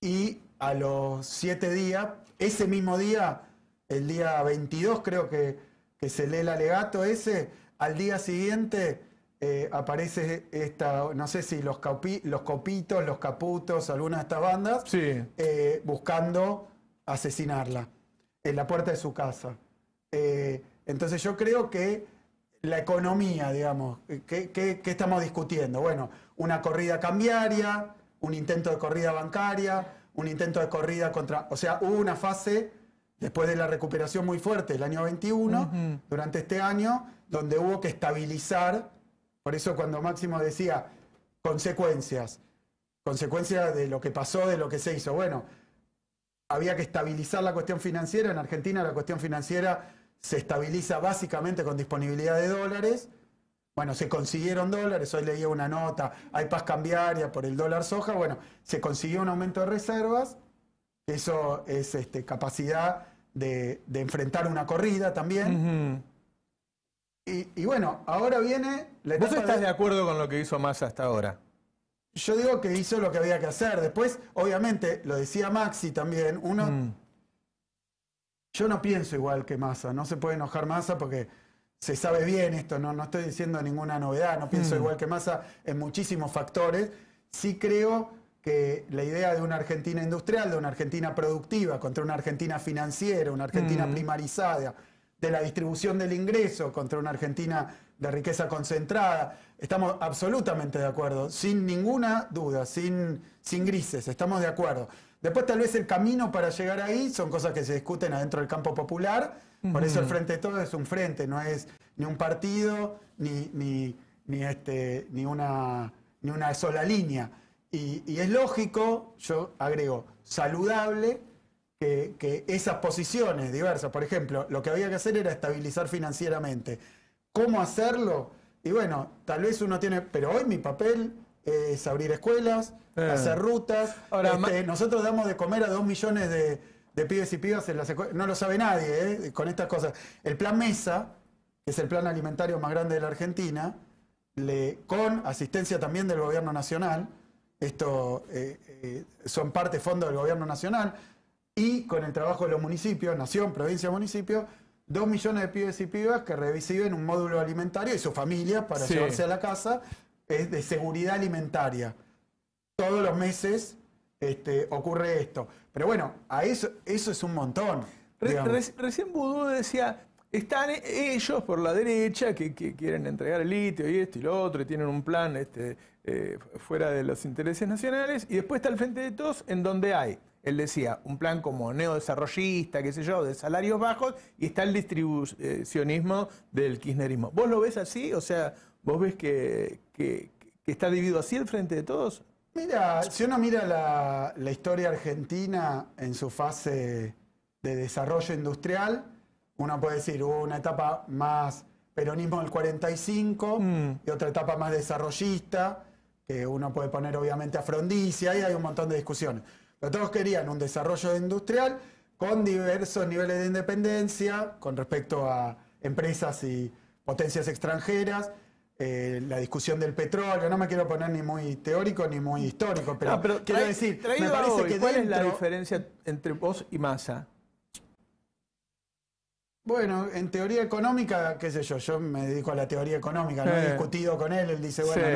Y a los siete días, ese mismo día, el día 22 creo que, se lee el alegato ese, al día siguiente eh, aparece esta, no sé si los, copitos, los caputos, alguna de estas bandas, eh, buscando asesinarla en la puerta de su casa. Eh, entonces yo creo que la economía, digamos, eh, ¿qué, estamos discutiendo? Bueno, una corrida cambiaria, un intento de corrida bancaria, un intento de corrida contra... O sea, hubo una fase, después de la recuperación muy fuerte del año 21, durante este año, donde hubo que estabilizar, por eso cuando Máximo decía, consecuencias, consecuencias de lo que pasó, de lo que se hizo. Bueno, había que estabilizar la cuestión financiera. En Argentina la cuestión financiera se estabiliza básicamente con disponibilidad de dólares. Bueno, se consiguieron dólares, hoy leí una nota, hay paz cambiaria por el dólar soja, bueno, se consiguió un aumento de reservas, eso es este, capacidad de, enfrentar una corrida también. y, bueno, ahora viene la ¿Vos estás de acuerdo con lo que hizo Massa hasta ahora? Yo digo que hizo lo que había que hacer. Después, obviamente, lo decía Maxi también, uno... Mm. Yo no pienso igual que Massa, no se puede enojar Massa porque se sabe bien esto, no, no estoy diciendo ninguna novedad, no pienso mm. igual que Massa en muchísimos factores. Sí creo que la idea de una Argentina industrial, de una Argentina productiva, contra una Argentina financiera, una Argentina mm. primarizada, de la distribución del ingreso contra una Argentina de riqueza concentrada. Estamos absolutamente de acuerdo, sin ninguna duda, sin, sin grises, estamos de acuerdo. Después tal vez el camino para llegar ahí son cosas que se discuten adentro del campo popular, por eso el Frente de Todos es un frente, no es ni un partido, ni, ni, este, ni, una, ni una sola línea. Y, es lógico, yo agrego, saludable que, que esas posiciones diversas, por ejemplo, lo que había que hacer era estabilizar financieramente cómo hacerlo. Y bueno, tal vez uno tiene, pero hoy mi papel es abrir escuelas, eh. hacer rutas. Ahora, este, nosotros damos de comer a dos millones de, pibes y pibas en las escuelas. No lo sabe nadie ¿eh? con estas cosas. El plan Mesa, que es el plan alimentario más grande de la Argentina, con asistencia también del gobierno nacional, esto eh, eh, son parte fondo del gobierno nacional, y con el trabajo de los municipios, nación, provincia, municipio, dos millones de pibes y pibas que reciben un módulo alimentario y su familia para llevarse a la casa es de seguridad alimentaria. Todos los meses este, ocurre esto. Pero bueno, eso, es un montón. recién Boudou decía, están e, ellos por la derecha que, quieren entregar el litio y esto y lo otro, y tienen un plan este, eh, fuera de los intereses nacionales, y después está el frente de todos en donde hay él decía, un plan como neodesarrollista, qué sé yo, de salarios bajos, y está el distribucionismo del kirchnerismo. ¿Vos lo ves así? O sea, ¿vos ves que, está dividido así el frente de todos? Mira, si uno mira la, historia argentina en su fase de desarrollo industrial, uno puede decir, hubo una etapa más peronismo del 45 mm. y otra etapa más desarrollista, que uno puede poner obviamente a Frondizi, ahí hay un montón de discusiones. Pero todos querían un desarrollo industrial con diversos niveles de independencia con respecto a empresas y potencias extranjeras, eh, la discusión del petróleo, no me quiero poner ni muy teórico ni muy histórico, pero, pero quiero decir, me parece que ¿cuál es la diferencia entre vos y masa? Bueno, en teoría económica, qué sé yo, yo me dedico a la teoría económica, no he discutido con él, él dice, bueno,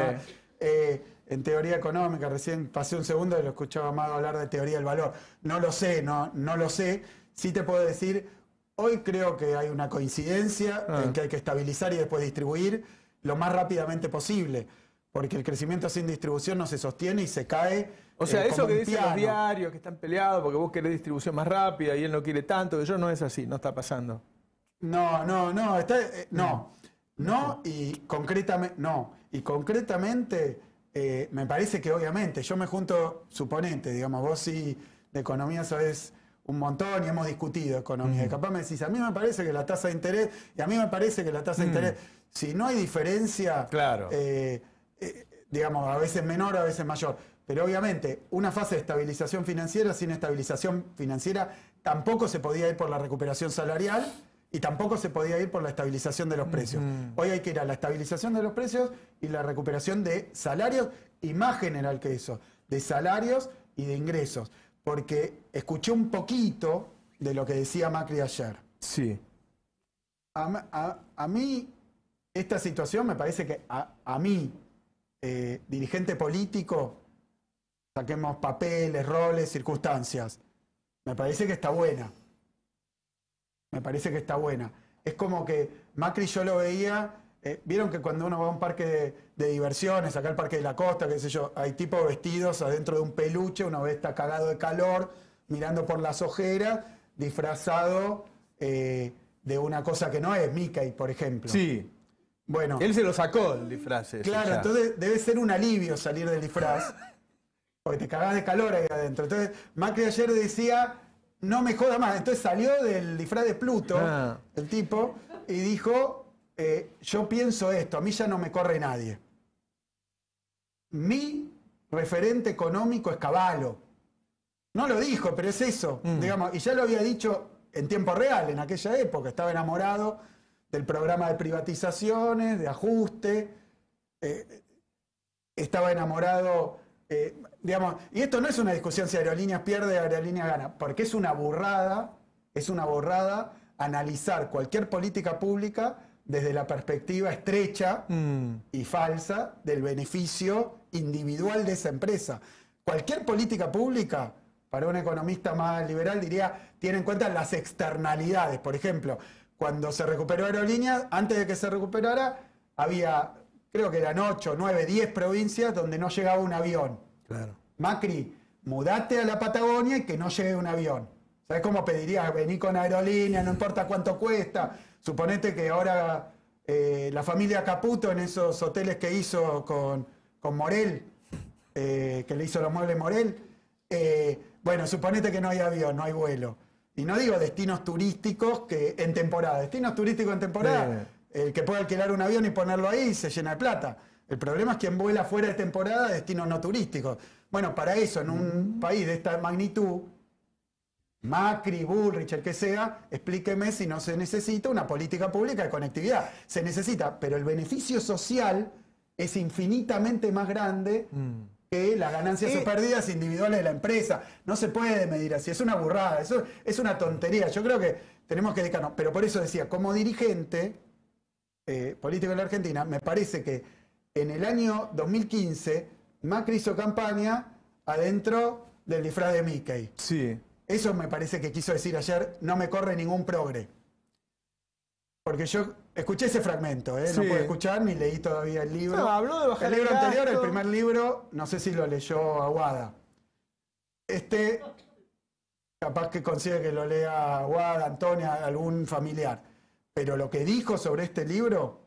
eh, en teoría económica, recién pasé un segundo y lo escuchaba Mago hablar de teoría del valor. No lo sé, no, no lo sé. Sí te puedo decir, hoy creo que hay una coincidencia ah. en que hay que estabilizar y después distribuir lo más rápidamente posible, porque el crecimiento sin distribución no se sostiene y se cae. O sea, eso que dicen los diarios que están peleados porque vos querés distribución más rápida y él no quiere tanto, que yo no es así, no está pasando. No, no, no, eh, no, mm. no y concretamente, no, y concretamente eh, me parece que obviamente, yo me junto, suponente, digamos, vos sí de economía sabés un montón y hemos discutido economía. capaz me decís, a mí me parece que la tasa de interés, y a mí me parece que la tasa de mm. interés, si no hay diferencia, claro. Eh, eh, digamos, a veces menor, a veces mayor. Pero obviamente, una fase de estabilización financiera sin estabilización financiera tampoco se podía ir por la recuperación salarial y tampoco se podía ir por la estabilización de los precios. Hoy hay que ir a la estabilización de los precios y la recuperación de salarios y más general que eso, de salarios y de ingresos. Porque escuché un poquito de lo que decía Macri ayer. Sí. A, mí, esta situación me parece que a, mí, eh, dirigente político, saquemos papeles, roles, circunstancias, me parece que está buena me parece que está buena. Es como que Macri yo lo veía, eh, vieron que cuando uno va a un parque de, diversiones, acá el Parque de la Costa, qué sé yo, hay tipos vestidos adentro de un peluche, uno ve está cagado de calor, mirando por las ojeras, disfrazado eh, de una cosa que no es, Mickey, por ejemplo. Sí. Bueno. Él se lo sacó el disfraz. claro, entonces debe ser un alivio salir del disfraz, porque te cagás de calor ahí adentro. Entonces, Macri ayer decía no me joda más. Entonces salió del disfraz de Pluto, ah. el tipo, y dijo, eh, yo pienso esto, a mí ya no me corre nadie. Mi referente económico es Caballo. No lo dijo, pero es eso, mm. digamos, y ya lo había dicho en tiempo real, en aquella época, estaba enamorado del programa de privatizaciones, de ajuste, eh, estaba enamorado... Eh, y esto no es una discusión si Aerolíneas pierde o Aerolíneas gana, porque es una burrada, es una borrada analizar cualquier política pública desde la perspectiva estrecha mm. y falsa del beneficio individual de esa empresa. Cualquier política pública, para un economista más liberal, diría, tiene en cuenta las externalidades. Por ejemplo, cuando se recuperó Aerolíneas, antes de que se recuperara, había, creo que eran 8, 9, 10 provincias donde no llegaba un avión. Macri, mudate a la Patagonia y que no llegue un avión. ¿Sabes cómo pedirías? venir con aerolínea, no importa cuánto cuesta. Suponete que ahora eh, la familia Caputo en esos hoteles que hizo con, Morel, eh, que le hizo los muebles Morel, eh, bueno, suponete que no hay avión, no hay vuelo. Y no digo destinos turísticos que en temporada, destinos turísticos en temporada, el que pueda alquilar un avión y ponerlo ahí se llena de plata. El problema es quien vuela fuera de temporada a destinos no turísticos. Bueno, para eso, en un mm. país de esta magnitud, Macri, Bullrich, el que sea, explíqueme si no se necesita una política pública de conectividad. Se necesita, pero el beneficio social es infinitamente más grande mm. que las ganancias y eh. pérdidas individuales de la empresa. No se puede medir así, es una burrada, es una tontería. Yo creo que tenemos que dedicarnos, pero por eso decía, como dirigente eh, político de la Argentina, me parece que en el año 2015, Macri hizo campaña adentro del disfraz de Mickey. Sí. Eso me parece que quiso decir ayer, no me corre ningún progre. Porque yo escuché ese fragmento, ¿eh? no pude escuchar ni leí todavía el libro. No, habló de bajar el libro anterior, el primer libro, no sé si lo leyó Aguada. Este, capaz que consigue que lo lea Aguada, Antonia, algún familiar. Pero lo que dijo sobre este libro,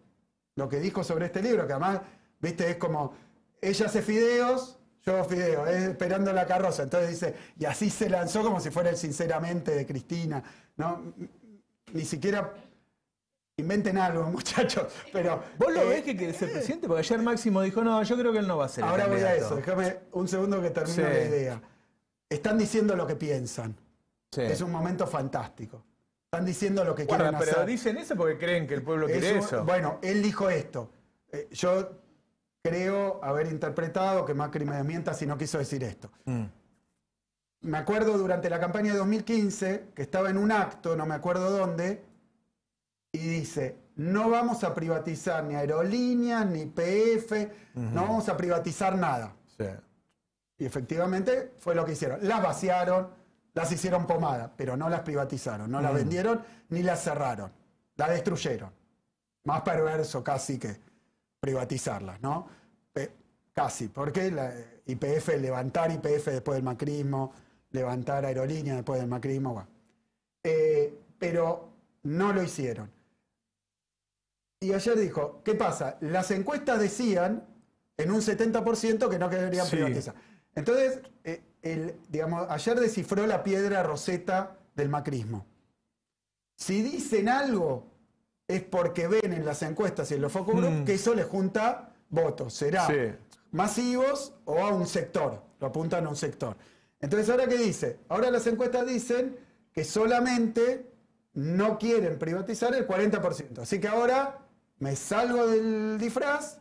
lo que dijo sobre este libro, que además ¿Viste? Es como, ella hace fideos, yo fideo, esperando la carroza. Entonces dice, y así se lanzó como si fuera el sinceramente de Cristina. ¿no? Ni siquiera inventen algo, muchachos. Pero, ¿Vos lo eh, ves que quiere ser presidente? Porque ayer Máximo dijo, no, yo creo que él no va a ser. Ahora voy a eso, déjame un segundo que termino la idea. Están diciendo lo que piensan. Es un momento fantástico. Están diciendo lo que quieren pero Pero dicen eso porque creen que el pueblo quiere eso. Bueno, él dijo esto. Eh, yo creo haber interpretado que Macri me mienta si no quiso decir esto. Mm. Me acuerdo durante la campaña de 2015 que estaba en un acto, no me acuerdo dónde, y dice, no vamos a privatizar ni aerolíneas, ni PF, no vamos a privatizar nada. Y efectivamente fue lo que hicieron. Las vaciaron, las hicieron pomada, pero no las privatizaron, no las mm. vendieron ni las cerraron, la destruyeron. Más perverso casi que privatizarlas, ¿no? casi, porque el eh, IPF, levantar IPF después del macrismo, levantar aerolínea después del macrismo, eh, pero no lo hicieron. Y ayer dijo, ¿qué pasa? Las encuestas decían en un 70% que no querían privatizar. Entonces, eh, digamos, ayer descifró la piedra roseta del macrismo. Si dicen algo es porque ven en las encuestas y en los focos mm. que eso les junta votos. Será masivos o a un sector, lo apuntan a un sector. Entonces, ¿ahora qué dice? Ahora las encuestas dicen que solamente no quieren privatizar el 40%. Así que ahora me salgo del disfraz,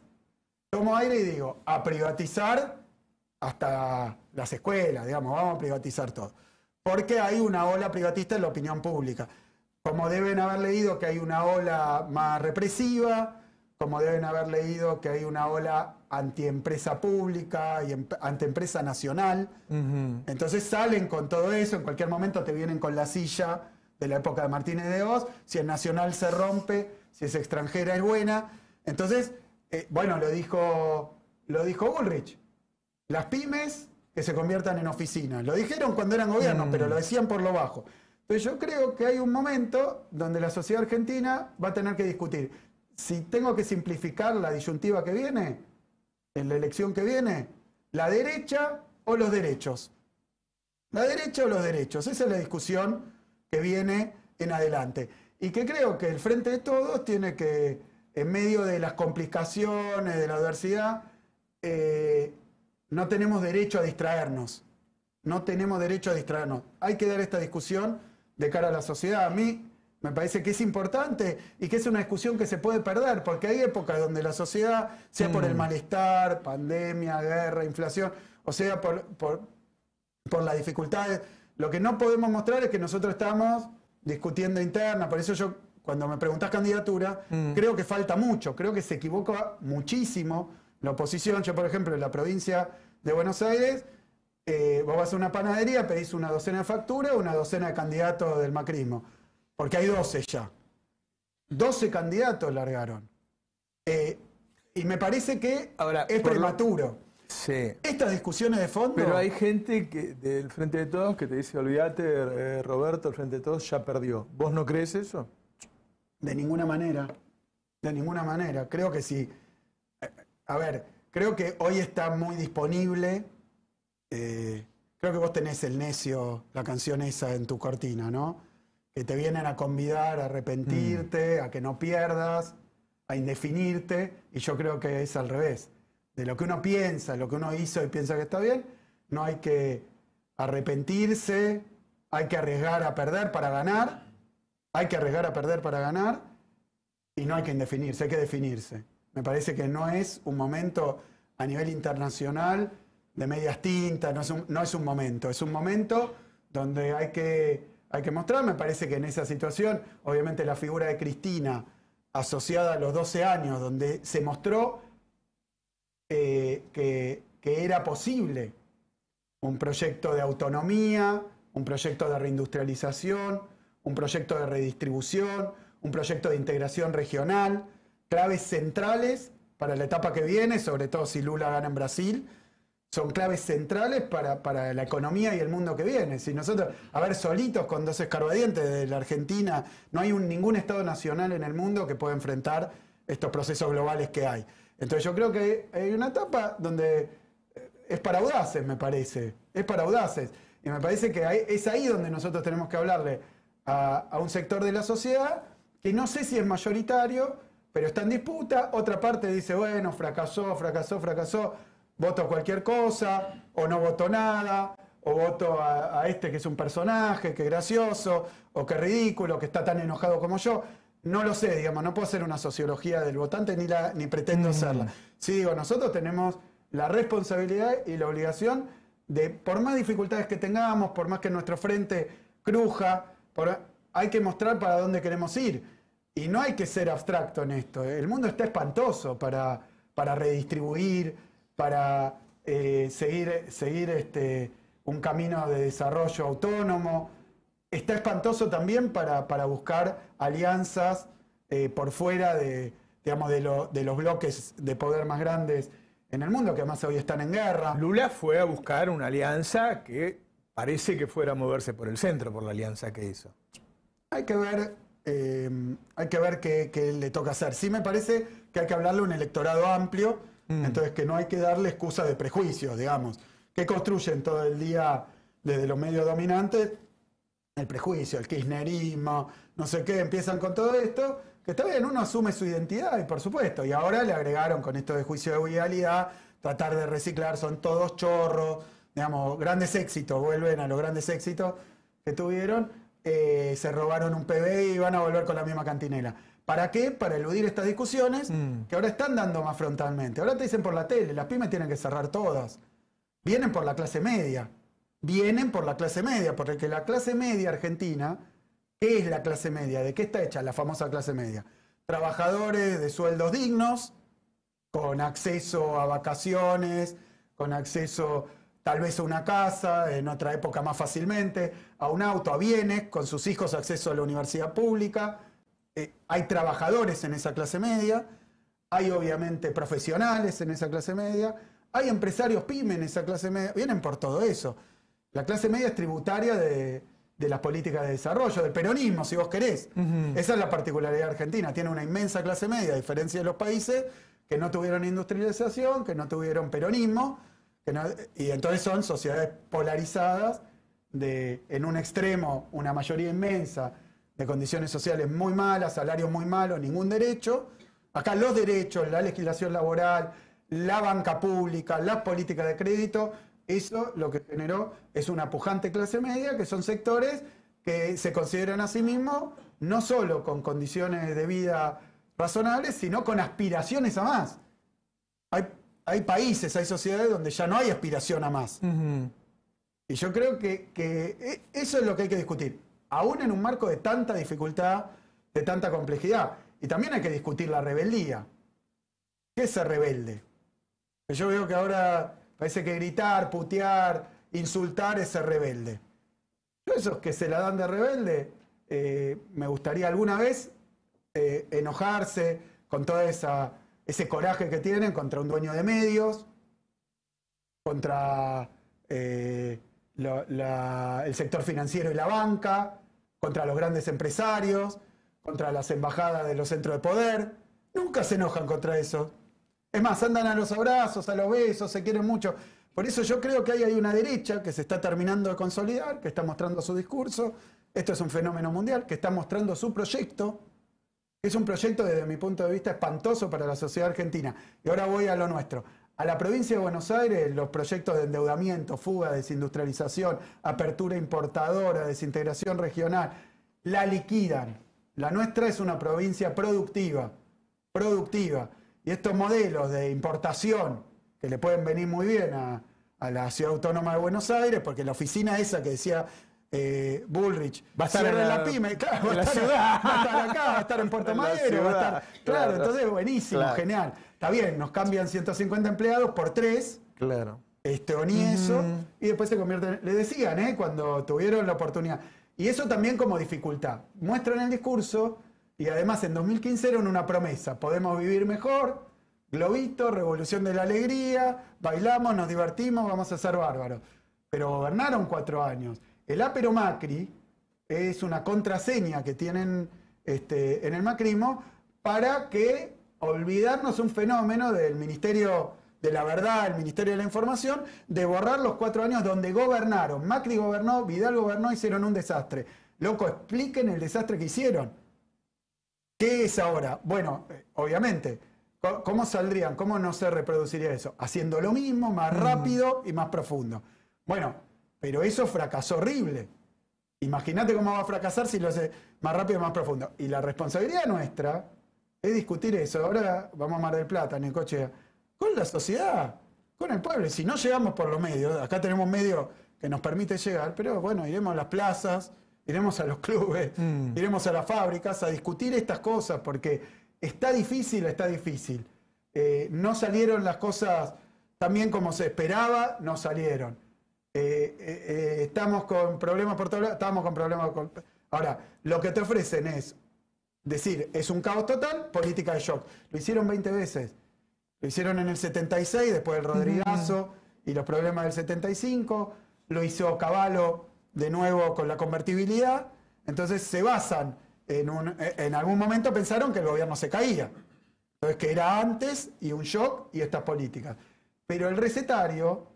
tomo aire y digo, a privatizar hasta las escuelas, digamos, vamos a privatizar todo. Porque hay una ola privatista en la opinión pública. Como deben haber leído que hay una ola más represiva, como deben haber leído que hay una ola antiempresa pública y em-, antiempresa nacional. Entonces salen con todo eso, en cualquier momento te vienen con la silla de la época de Martínez de vos si es nacional se rompe, si es extranjera es buena. Entonces, eh, bueno, lo dijo, lo dijo Ulrich, las pymes que se conviertan en oficinas. Lo dijeron cuando eran gobierno, mm. pero lo decían por lo bajo. Pero yo creo que hay un momento donde la sociedad argentina va a tener que discutir. Si tengo que simplificar la disyuntiva que viene, en la elección que viene, la derecha o los derechos. La derecha o los derechos. Esa es la discusión que viene en adelante. Y que creo que el Frente de Todos tiene que, en medio de las complicaciones, de la adversidad, eh, no tenemos derecho a distraernos. No tenemos derecho a distraernos. Hay que dar esta discusión de cara a la sociedad. A mí me parece que es importante y que es una discusión que se puede perder, porque hay épocas donde la sociedad, sea por el mm. malestar, pandemia, guerra, inflación, o sea por, por, las dificultades, lo que no podemos mostrar es que nosotros estamos discutiendo interna, por eso yo cuando me preguntás candidatura, mm. creo que falta mucho, creo que se equivoca muchísimo la oposición. Yo, por ejemplo, en la provincia de Buenos Aires, eh, vos vas a una panadería, pedís una docena de facturas, una docena de candidatos del macrismo, porque hay 12 ya. 12 candidatos largaron. Eh, y me parece que Ahora, es prematuro. Estas discusiones de fondo. Pero hay gente que, del Frente de Todos que te dice: Olvídate, eh, Roberto, el Frente de Todos ya perdió. ¿Vos no crees eso? De ninguna manera. De ninguna manera. Creo que sí. A ver, creo que hoy está muy disponible eh, creo que vos tenés el necio, la canción esa en tu cortina, ¿no? Que te vienen a convidar a arrepentirte, mm. a que no pierdas, a indefinirte, y yo creo que es al revés. De lo que uno piensa, lo que uno hizo y piensa que está bien, no hay que arrepentirse, hay que arriesgar a perder para ganar, hay que arriesgar a perder para ganar, y no hay que indefinirse, hay que definirse. Me parece que no es un momento a nivel internacional de medias tintas, no es, un, momento, es un momento donde hay que, hay que mostrar, me parece que en esa situación, obviamente la figura de Cristina asociada a los 12 años, donde se mostró eh, que, que era posible un proyecto de autonomía, un proyecto de reindustrialización, un proyecto de redistribución, un proyecto de integración regional, claves centrales para la etapa que viene, sobre todo si Lula gana en Brasil, son claves centrales para, la economía y el mundo que viene. Si nosotros, a ver, solitos con dos escarbadientes de la Argentina, no hay ningún Estado nacional en el mundo que pueda enfrentar estos procesos globales que hay. Entonces yo creo que hay una etapa donde eh, es para audaces, me parece, es para audaces. Y me parece que es ahí donde nosotros tenemos que hablarle a, a un sector de la sociedad que no sé si es mayoritario, pero está en disputa. Otra parte dice, bueno, fracasó, fracasó, fracasó voto cualquier cosa, o no voto nada, o voto a, este que es un personaje, que gracioso, o que ridículo, que está tan enojado como yo. No lo sé, digamos, no puedo hacer una sociología del votante ni, la, ni pretendo mm. hacerla. Sí, digo, nosotros tenemos la responsabilidad y la obligación de, por más dificultades que tengamos, por más que nuestro frente cruja, hay que mostrar para dónde queremos ir. Y no hay que ser abstracto en esto. ¿eh? El mundo está espantoso para, para redistribuir, para eh, seguir, este, un camino de desarrollo autónomo. Está espantoso también para, buscar alianzas eh, por fuera de, de los bloques de poder más grandes en el mundo, que además hoy están en guerra. Lula fue a buscar una alianza que parece que fuera a moverse por el centro, por la alianza que hizo. Hay que ver, eh, que qué, le toca hacer. Sí me parece que hay que hablarle a un electorado amplio Mm. Entonces, que no hay que darle excusa de prejuicios, digamos. que construyen todo el día desde los medios dominantes? El prejuicio, el kirchnerismo, no sé qué, empiezan con todo esto, que está bien, uno asume su identidad, y por supuesto, y ahora le agregaron con esto de juicio de vialidad, tratar de reciclar, son todos chorros, digamos, grandes éxitos, vuelven a los grandes éxitos que tuvieron, eh, se robaron un PB y van a volver con la misma cantinela. ¿Para qué? Para eludir estas discusiones mm. que ahora están dando más frontalmente. Ahora te dicen por la tele, las pymes tienen que cerrar todas. Vienen por la clase media. Vienen por la clase media, porque la clase media argentina, ¿qué es la clase media? ¿De qué está hecha la famosa clase media? Trabajadores de sueldos dignos, con acceso a vacaciones, con acceso tal vez a una casa, en otra época más fácilmente, a un auto, a bienes, con sus hijos acceso a la universidad pública eh, hay trabajadores en esa clase media, hay obviamente profesionales en esa clase media, hay empresarios pymes en esa clase media, vienen por todo eso. La clase media es tributaria de, las políticas de desarrollo, del peronismo, si vos querés. Esa es la particularidad argentina. Tiene una inmensa clase media, a diferencia de los países que no tuvieron industrialización, que no tuvieron peronismo, y entonces son sociedades polarizadas de, en un extremo, una mayoría inmensa de condiciones sociales muy malas, salarios muy malos, ningún derecho. Acá los derechos, la legislación laboral, la banca pública, las políticas de crédito, eso lo que generó es una pujante clase media, que son sectores que se consideran a sí mismos no solo con condiciones de vida razonables, sino con aspiraciones a más. Hay, países, hay sociedades donde ya no hay aspiración a más. Y yo creo que e, eso es lo que hay que discutir aún en un marco de tanta dificultad, de tanta complejidad. Y también hay que discutir la rebeldía. ¿Qué es ser rebelde? Yo veo que ahora parece que gritar, putear, insultar es ser rebelde. esos que se la dan de rebelde, eh, me gustaría alguna vez eh, enojarse con todo ese coraje que tienen contra un dueño de medios, contra eh, el sector financiero y la banca, contra los grandes empresarios, contra las embajadas de los centros de poder. Nunca se enojan contra eso. Es más, andan a los abrazos, a los besos, se quieren mucho. Por eso yo creo que ahí hay una derecha que se está terminando de consolidar, que está mostrando su discurso. Esto es un fenómeno mundial, que está mostrando su proyecto. Es un proyecto desde mi punto de vista espantoso para la sociedad argentina. Y ahora voy a lo nuestro. A la provincia de Buenos Aires, los proyectos de endeudamiento, fuga, desindustrialización, apertura importadora, desintegración regional, la liquidan. La nuestra es una provincia productiva, productiva. Y estos modelos de importación, que le pueden venir muy bien a, la ciudad autónoma de Buenos Aires, porque la oficina esa que decía eh, Bullrich. Va a estar en la, pyme, va, a estar, acá, va a estar en Puerto Madero, va a estar. Claro, entonces buenísimo, genial. Está bien, nos cambian 150 empleados por tres. Claro. Este, o eso, y después se convierten. Le decían, eh, Cuando tuvieron la oportunidad. Y eso también como dificultad. Muestran el discurso y además en 2015 era una promesa. Podemos vivir mejor, globito, revolución de la alegría, bailamos, nos divertimos, vamos a ser bárbaros. Pero gobernaron cuatro años el apero Macri es una contraseña que tienen este, en el macrismo para que olvidarnos un fenómeno del Ministerio de la Verdad, el Ministerio de la Información, de borrar los cuatro años donde gobernaron. Macri gobernó, Vidal gobernó, hicieron un desastre. Loco, expliquen el desastre que hicieron. ¿Qué es ahora? Bueno, eh, obviamente, ¿cómo saldrían? ¿Cómo no se reproduciría eso? Haciendo lo mismo, más mm. rápido y más profundo. Bueno, pero eso fracasó horrible. Imagínate cómo va a fracasar si lo hace más rápido y más profundo. Y la responsabilidad nuestra es discutir eso. Ahora vamos a Mar del Plata en el coche con la sociedad, con el pueblo. si no llegamos por los medios, acá tenemos medios que nos permite llegar, pero bueno, iremos a las plazas, iremos a los clubes, mm. iremos a las fábricas a discutir estas cosas, porque está difícil, está difícil. Eh, no salieron las cosas también como se esperaba, no salieron. Eh, eh, eh, estamos con problemas por todos lados, estamos con problemas. Ahora, lo que te ofrecen es decir, es un caos total, política de shock. Lo hicieron 20 veces. Lo hicieron en el 76, después del Rodrigazo y los problemas del 75. Lo hizo Caballo de nuevo con la convertibilidad. Entonces se basan en, un, en algún momento pensaron que el gobierno se caía. Entonces que era antes y un shock y estas políticas. Pero el recetario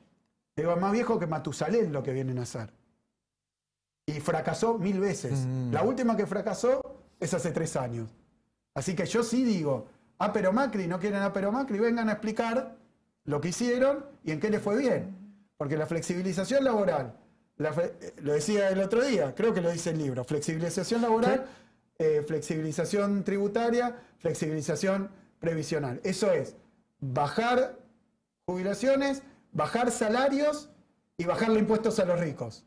Digo, más viejo que Matusalén lo que vienen a hacer. Y fracasó mil veces. Mm. La última que fracasó es hace tres años. Así que yo sí digo, ah, pero Macri, no quieren a pero Macri, vengan a explicar lo que hicieron y en qué les fue bien. Porque la flexibilización laboral, eh, lo decía el otro día, creo que lo dice el libro, flexibilización laboral, eh, flexibilización tributaria, flexibilización previsional. Eso es, bajar jubilaciones, bajar salarios y bajarle impuestos a los ricos.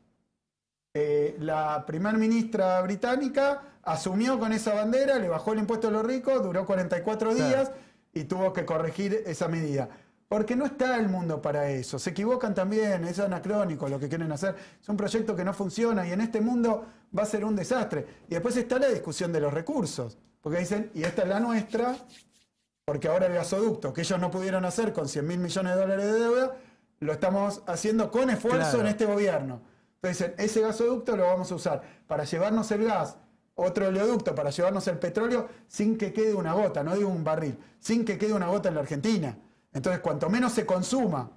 Eh, la primer ministra británica asumió con esa bandera, le bajó el impuesto a los ricos, duró 44 días y tuvo que corregir esa medida. Porque no está el mundo para eso. Se equivocan también, es anacrónico lo que quieren hacer. Es un proyecto que no funciona y en este mundo va a ser un desastre. Y después está la discusión de los recursos. Porque dicen, y esta es la nuestra, porque ahora el gasoducto, que ellos no pudieron hacer con 100 mil millones de dólares de deuda, lo estamos haciendo con esfuerzo en este gobierno. Entonces ese gasoducto lo vamos a usar para llevarnos el gas, otro oleoducto para llevarnos el petróleo sin que quede una gota, no digo un barril, sin que quede una gota en la Argentina. Entonces, cuanto menos se consuma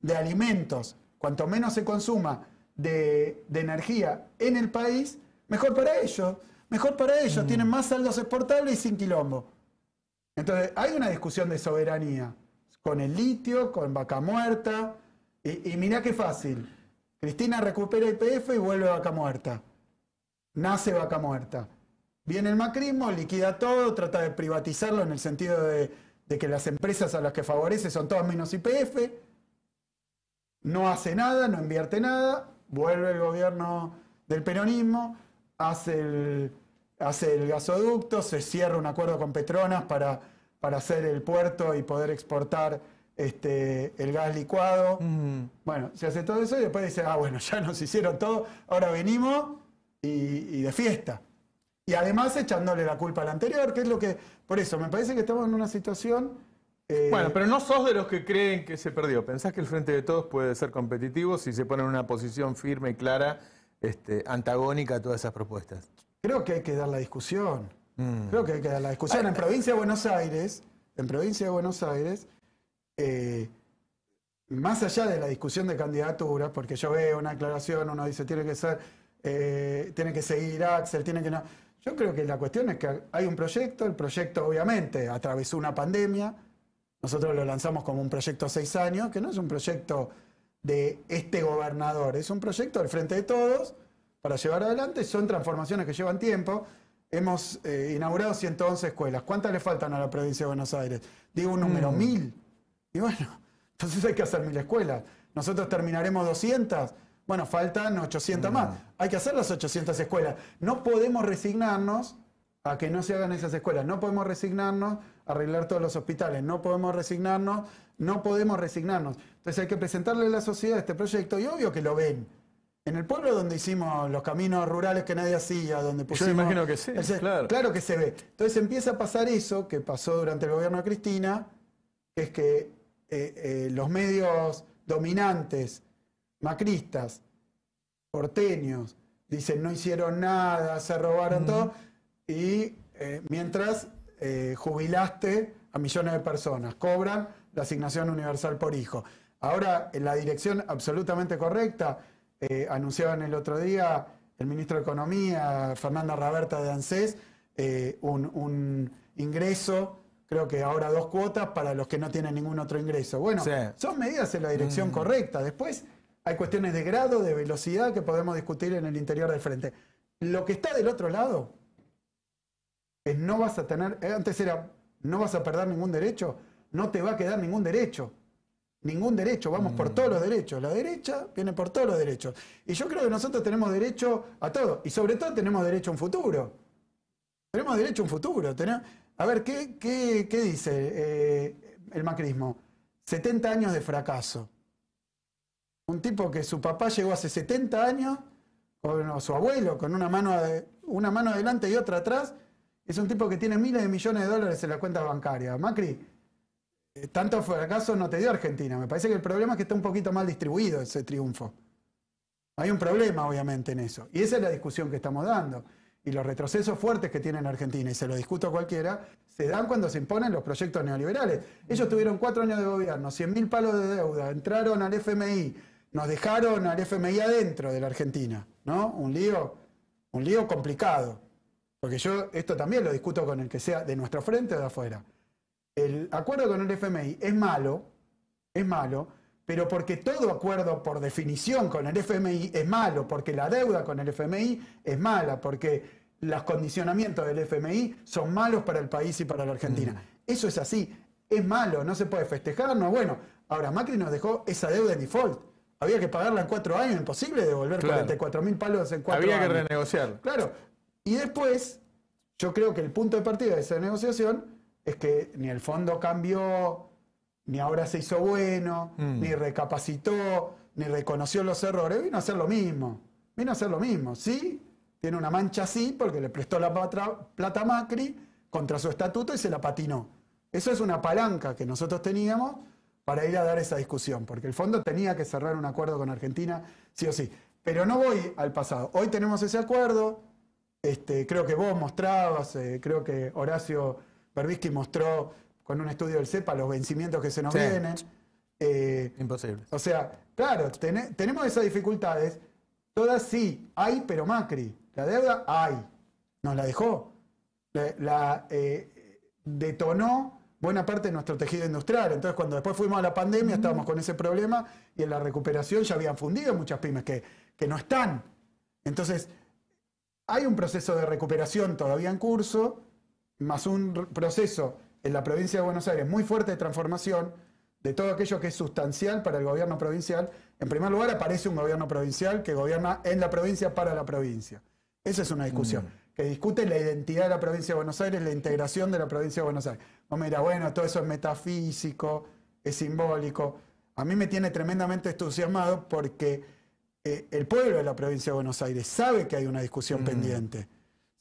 de alimentos, cuanto menos se consuma de, energía en el país, mejor para ellos. Mejor para ellos, mm. tienen más saldos exportables y sin quilombo. Entonces, hay una discusión de soberanía con el litio, con vaca muerta. Y, mirá qué fácil. Cristina recupera IPF y vuelve vaca muerta. Nace vaca muerta. Viene el macrismo, liquida todo, trata de privatizarlo en el sentido de, que las empresas a las que favorece son todas menos IPF. No hace nada, no invierte nada. Vuelve el gobierno del peronismo, hace el, hace el gasoducto, se cierra un acuerdo con Petronas para para hacer el puerto y poder exportar este, el gas licuado. Mm. Bueno, se hace todo eso y después dice, ah, bueno, ya nos hicieron todo, ahora venimos y, de fiesta. Y además echándole la culpa al anterior, que es lo que... Por eso, me parece que estamos en una situación... Eh, bueno, pero no sos de los que creen que se perdió. ¿Pensás que el Frente de Todos puede ser competitivo si se pone en una posición firme y clara, este, antagónica a todas esas propuestas? Creo que hay que dar la discusión. Mm. Creo que, la discusión en provincia de Buenos Aires, en provincia de Buenos Aires, eh, más allá de la discusión de candidaturas, porque yo veo una aclaración, uno dice tiene que ser, eh, tiene que seguir Axel, tiene que no. Yo creo que la cuestión es que hay un proyecto, el proyecto obviamente atravesó una pandemia, nosotros lo lanzamos como un proyecto a seis años, que no es un proyecto de este gobernador, es un proyecto al frente de todos para llevar adelante, son transformaciones que llevan tiempo. Hemos eh, inaugurado 111 escuelas. ¿Cuántas le faltan a la provincia de Buenos Aires? Digo un número, mm. mil. Y bueno, entonces hay que hacer mil escuelas. Nosotros terminaremos 200. Bueno, faltan 800 más. Mm. Hay que hacer las 800 escuelas. No podemos resignarnos a que no se hagan esas escuelas. No podemos resignarnos a arreglar todos los hospitales. No podemos resignarnos. No podemos resignarnos. Entonces hay que presentarle a la sociedad este proyecto y obvio que lo ven. En el pueblo donde hicimos los caminos rurales que nadie hacía, donde pusimos... Yo imagino que sí, claro. que se ve. Entonces empieza a pasar eso que pasó durante el gobierno de Cristina, que es que eh, eh, los medios dominantes, macristas, porteños, dicen no hicieron nada, se robaron todo, y eh, mientras jubilaste a millones de personas, cobran la asignación universal por hijo. Ahora, en la dirección absolutamente correcta eh, anunciaban el otro día el ministro de Economía, Fernanda Raberta de ANSES, eh, un, ingreso, creo que ahora dos cuotas para los que no tienen ningún otro ingreso. Bueno, son medidas en la dirección mm. correcta. Después hay cuestiones de grado, de velocidad que podemos discutir en el interior del frente. Lo que está del otro lado es no vas a tener, eh, antes era, no vas a perder ningún derecho, no te va a quedar ningún derecho ningún derecho, vamos por mm. todos los derechos. La derecha viene por todos los derechos. Y yo creo que nosotros tenemos derecho a todo, y sobre todo tenemos derecho a un futuro. Tenemos derecho a un futuro. A ver, ¿qué, qué, qué dice eh, el macrismo? 70 años de fracaso. Un tipo que su papá llegó hace 70 años, con, o su abuelo, con una mano, una mano adelante y otra atrás, es un tipo que tiene miles de millones de dólares en la cuenta bancaria. Macri, tanto fracaso no te dio Argentina. Me parece que el problema es que está un poquito mal distribuido ese triunfo. Hay un problema, obviamente, en eso. Y esa es la discusión que estamos dando. Y los retrocesos fuertes que tiene Argentina, y se lo discuto a cualquiera, se dan cuando se imponen los proyectos neoliberales. Ellos tuvieron cuatro años de gobierno, 100.000 mil palos de deuda, entraron al FMI, nos dejaron al FMI adentro de la Argentina, ¿no? Un lío, un lío complicado. Porque yo esto también lo discuto con el que sea de nuestro frente o de afuera el acuerdo con el FMI es malo, es malo, pero porque todo acuerdo por definición con el FMI es malo, porque la deuda con el FMI es mala, porque los condicionamientos del FMI son malos para el país y para la Argentina. Mm. Eso es así, es malo, no se puede festejar, no bueno. Ahora, Macri nos dejó esa deuda en default. Había que pagarla en cuatro años, imposible devolver claro. 44 mil palos en cuatro años. Había que renegociar. Claro. Y después, yo creo que el punto de partida de esa negociación es que ni el fondo cambió, ni ahora se hizo bueno, mm. ni recapacitó, ni reconoció los errores. Vino a hacer lo mismo. Vino a hacer lo mismo. Sí, tiene una mancha así porque le prestó la plata a Macri contra su estatuto y se la patinó. Eso es una palanca que nosotros teníamos para ir a dar esa discusión, porque el fondo tenía que cerrar un acuerdo con Argentina, sí o sí. Pero no voy al pasado. Hoy tenemos ese acuerdo. Este, creo que vos mostrabas, eh, creo que Horacio que mostró con un estudio del CEPA los vencimientos que se nos vienen. Eh, Imposible. O sea, claro, tenemos esas dificultades. Todas sí, hay, pero Macri. La deuda hay. Nos la dejó. La, eh, detonó buena parte de nuestro tejido industrial. Entonces, cuando después fuimos a la pandemia, estábamos con ese problema y en la recuperación ya habían fundido muchas pymes que, que no están. Entonces, hay un proceso de recuperación todavía en curso más un proceso en la provincia de Buenos Aires muy fuerte de transformación de todo aquello que es sustancial para el gobierno provincial, en primer lugar aparece un gobierno provincial que gobierna en la provincia para la provincia. Esa es una discusión, mm. que discute la identidad de la provincia de Buenos Aires, la integración de la provincia de Buenos Aires. Vos mira bueno, todo eso es metafísico, es simbólico. A mí me tiene tremendamente entusiasmado porque eh, el pueblo de la provincia de Buenos Aires sabe que hay una discusión mm. pendiente.